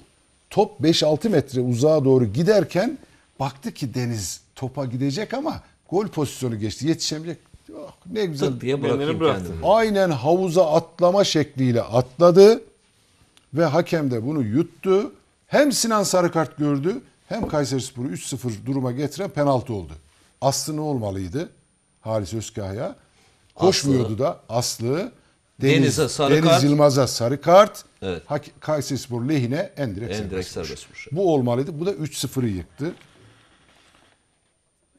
top 5-6 metre uzağa doğru giderken baktı ki Deniz topa gidecek ama gol pozisyonu geçti. Yetişemeyecek. Oh, ne güzel. diye bırakayım kendimi. Aynen havuza atlama şekliyle atladı ve hakem de bunu yuttu. Hem Sinan Sarıkart gördü hem Kayserispor'u 3-0 duruma getiren penaltı oldu. Aslı ne olmalıydı? Halis Özkaya. Koşmuyordu Aslı. da Aslı. Deniz, Deniz'e sarı Deniz kart. Yılmaz'a sarı kart. Evet. Kayserispor lehine Endirek, Endirek serbest vuruş. Bu olmalıydı. Bu da 3-0'ı yıktı.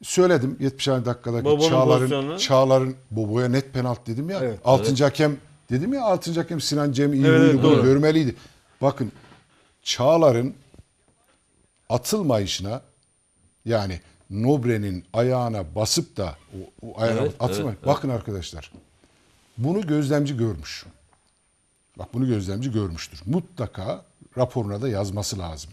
Söyledim 70. dakikadaki Babanın Çağlar'ın pozisyonu. Çağlar'ın Bobo'ya net penaltı dedim ya. Evet. 6. Evet. hakem dedim ya 6. hakem Sinan Cem iyi evet, huylu, evet, görmeliydi. Bakın Çağlar'ın atılmayışına yani Nobre'nin ayağına basıp da o, o ayağına evet, atma. Evet, Bakın evet. arkadaşlar. Bunu gözlemci görmüş. Bak bunu gözlemci görmüştür. Mutlaka raporuna da yazması lazım.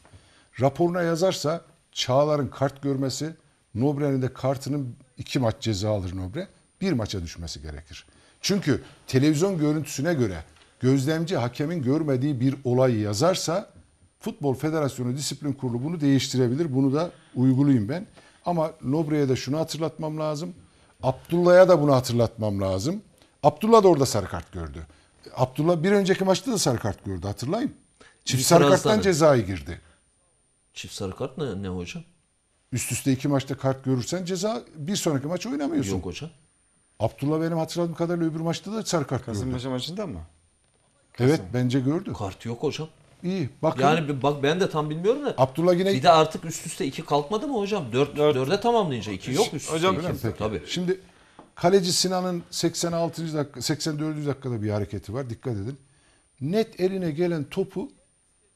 Raporuna yazarsa Çağlar'ın kart görmesi, Nobre'nin de kartının iki maç ceza alır Nobre, bir maça düşmesi gerekir. Çünkü televizyon görüntüsüne göre gözlemci hakemin görmediği bir olayı yazarsa Futbol Federasyonu Disiplin Kurulu bunu değiştirebilir. Bunu da uygulayayım ben. Ama Nobre'ye de şunu hatırlatmam lazım. Abdullah'a da bunu hatırlatmam lazım. Abdullah da orada sarı kart gördü. Abdullah bir önceki maçta da sarı kart gördü hatırlayın. Çift bir sarı karttan sarı. cezaya girdi. Çift sarı kart ne, ne hocam? Üst üste iki maçta kart görürsen ceza bir sonraki maç oynamıyorsun. Yok hocam. Abdullah benim hatırladığım kadarıyla öbür maçta da sarı kart Kasım gördü. Kasım maçında mı? Kasım. Evet bence gördü. Kart yok hocam. İyi bak. Yani bak ben de tam bilmiyorum da. Abdullah yine... Bir de artık üst üste iki kalkmadı mı hocam? Dört, dörde tamamlayınca iki yok üst üste. Hocam iki. Tabii. Şimdi Kaleci Sinan'ın 86. dakika 84. dakikada bir hareketi var. Dikkat edin. Net eline gelen topu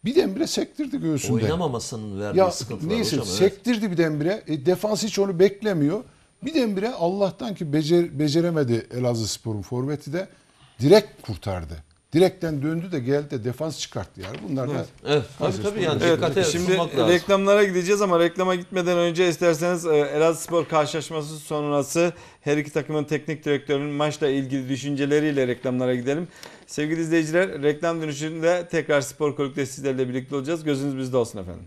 birdenbire sektirdi göğsünden. Oynamamasının verdiği ya, sıkıntı neyse, var hocam. Sektirdi birdenbire. E, defans hiç onu beklemiyor. Birdenbire Allah'tan ki becer, beceremedi Elazığ Spor'un forveti de direkt kurtardı direkten döndü de geldi defans çıkarttı yani. Bunlar da evet. Tabii tabii yani evet, Şimdi lazım. reklamlara gideceğiz ama reklama gitmeden önce isterseniz e, Elazığ Spor karşılaşması sonrası her iki takımın teknik direktörünün maçla ilgili düşünceleriyle reklamlara gidelim. Sevgili izleyiciler reklam dönüşünde tekrar Spor Kulüp'te sizlerle birlikte olacağız. Gözünüz bizde olsun efendim.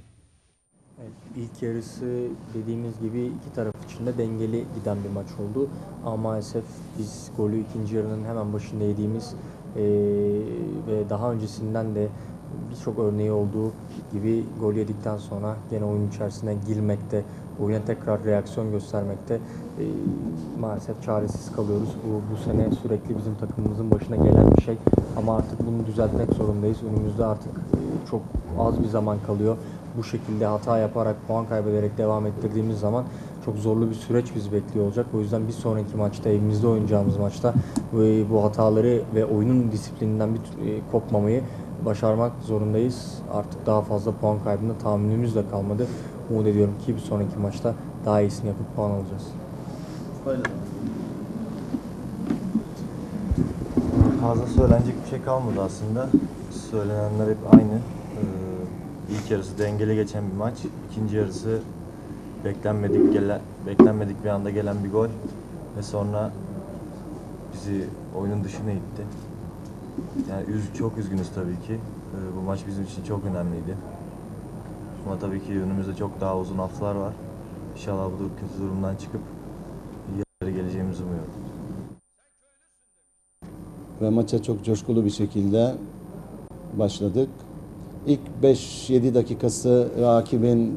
İlk yarısı dediğimiz gibi iki taraf için de dengeli giden bir maç oldu. Ama maalesef biz golü ikinci yarının hemen başında yediğimiz e, ve daha öncesinden de birçok örneği olduğu gibi gol yedikten sonra gene oyun içerisine girmekte, oyuna tekrar reaksiyon göstermekte e, maalesef çaresiz kalıyoruz. Bu, bu sene sürekli bizim takımımızın başına gelen bir şey ama artık bunu düzeltmek zorundayız. Önümüzde artık e, çok az bir zaman kalıyor. Bu şekilde hata yaparak, puan kaybederek devam ettirdiğimiz zaman çok zorlu bir süreç bizi bekliyor olacak. O yüzden bir sonraki maçta evimizde oynayacağımız maçta e, bu hataları ve oyunun disiplininden bir e, kopmamayı başarmak zorundayız. Artık daha fazla puan kaybında tahminimiz de kalmadı. Umut ediyorum ki bir sonraki maçta daha iyisini yapıp puan alacağız. Öyle. Fazla söylenecek bir şey kalmadı aslında. Söylenenler hep aynı. Ee, ilk yarısı dengeli geçen bir maç. ikinci yarısı beklenmedik gelen beklenmedik bir anda gelen bir gol ve sonra bizi oyunun dışına itti. Yani üz, çok üzgünüz tabii ki. Ee, bu maç bizim için çok önemliydi. Ama tabii ki önümüzde çok daha uzun haftalar var. İnşallah bu kötü durumdan çıkıp iyi yerlere geleceğimizi umuyorum. Ve maça çok coşkulu bir şekilde başladık. İlk 5-7 dakikası rakibin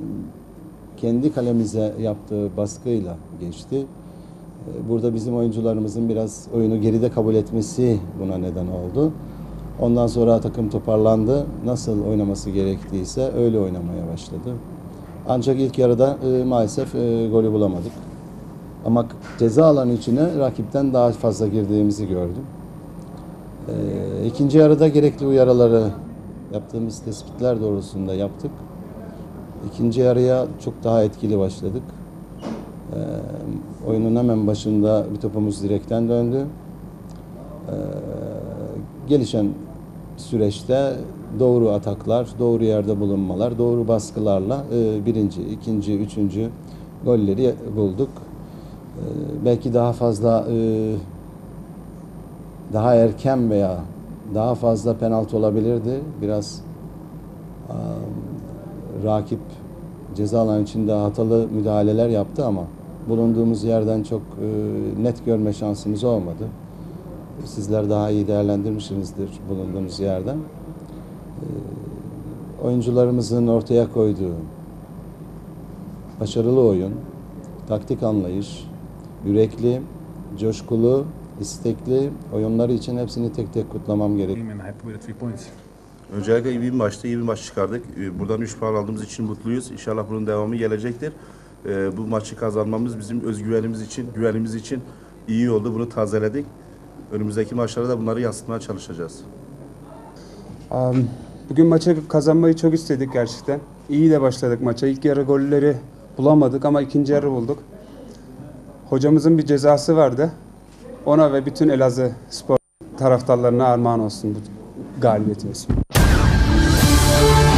kendi kalemize yaptığı baskıyla geçti. E, burada bizim oyuncularımızın biraz oyunu geride kabul etmesi buna neden oldu. Ondan sonra takım toparlandı. Nasıl oynaması gerektiyse öyle oynamaya başladı. Ancak ilk yarıda e, maalesef e, golü bulamadık. Ama ceza alanı içine rakipten daha fazla girdiğimizi gördüm. E, ikinci yarıda gerekli uyarıları yaptığımız tespitler doğrusunda yaptık. İkinci yarıya çok daha etkili başladık. E, oyunun hemen başında bir topumuz direkten döndü. E, gelişen süreçte doğru ataklar, doğru yerde bulunmalar, doğru baskılarla e, birinci, ikinci, üçüncü golleri bulduk. E, belki daha fazla e, daha erken veya daha fazla penaltı olabilirdi. Biraz e, rakip ceza alan içinde hatalı müdahaleler yaptı ama bulunduğumuz yerden çok e, net görme şansımız olmadı. Sizler daha iyi değerlendirmişsinizdir bulunduğumuz yerden. E, oyuncularımızın ortaya koyduğu başarılı oyun, taktik anlayış, yürekli, coşkulu, istekli oyunları için hepsini tek tek kutlamam gerekiyor. Öncelikle iyi bir maçta iyi bir maç çıkardık. Ee, buradan 3 puan aldığımız için mutluyuz. İnşallah bunun devamı gelecektir. Ee, bu maçı kazanmamız bizim özgüvenimiz için, güvenimiz için iyi oldu. Bunu tazeledik. Önümüzdeki maçlarda da bunları yansıtmaya çalışacağız. Bugün maçı kazanmayı çok istedik gerçekten. İyi de başladık maça. İlk yarı golleri bulamadık ama ikinci yarı bulduk. Hocamızın bir cezası vardı. Ona ve bütün Elazığ spor taraftarlarına armağan olsun bu galibiyetimiz. Thank you.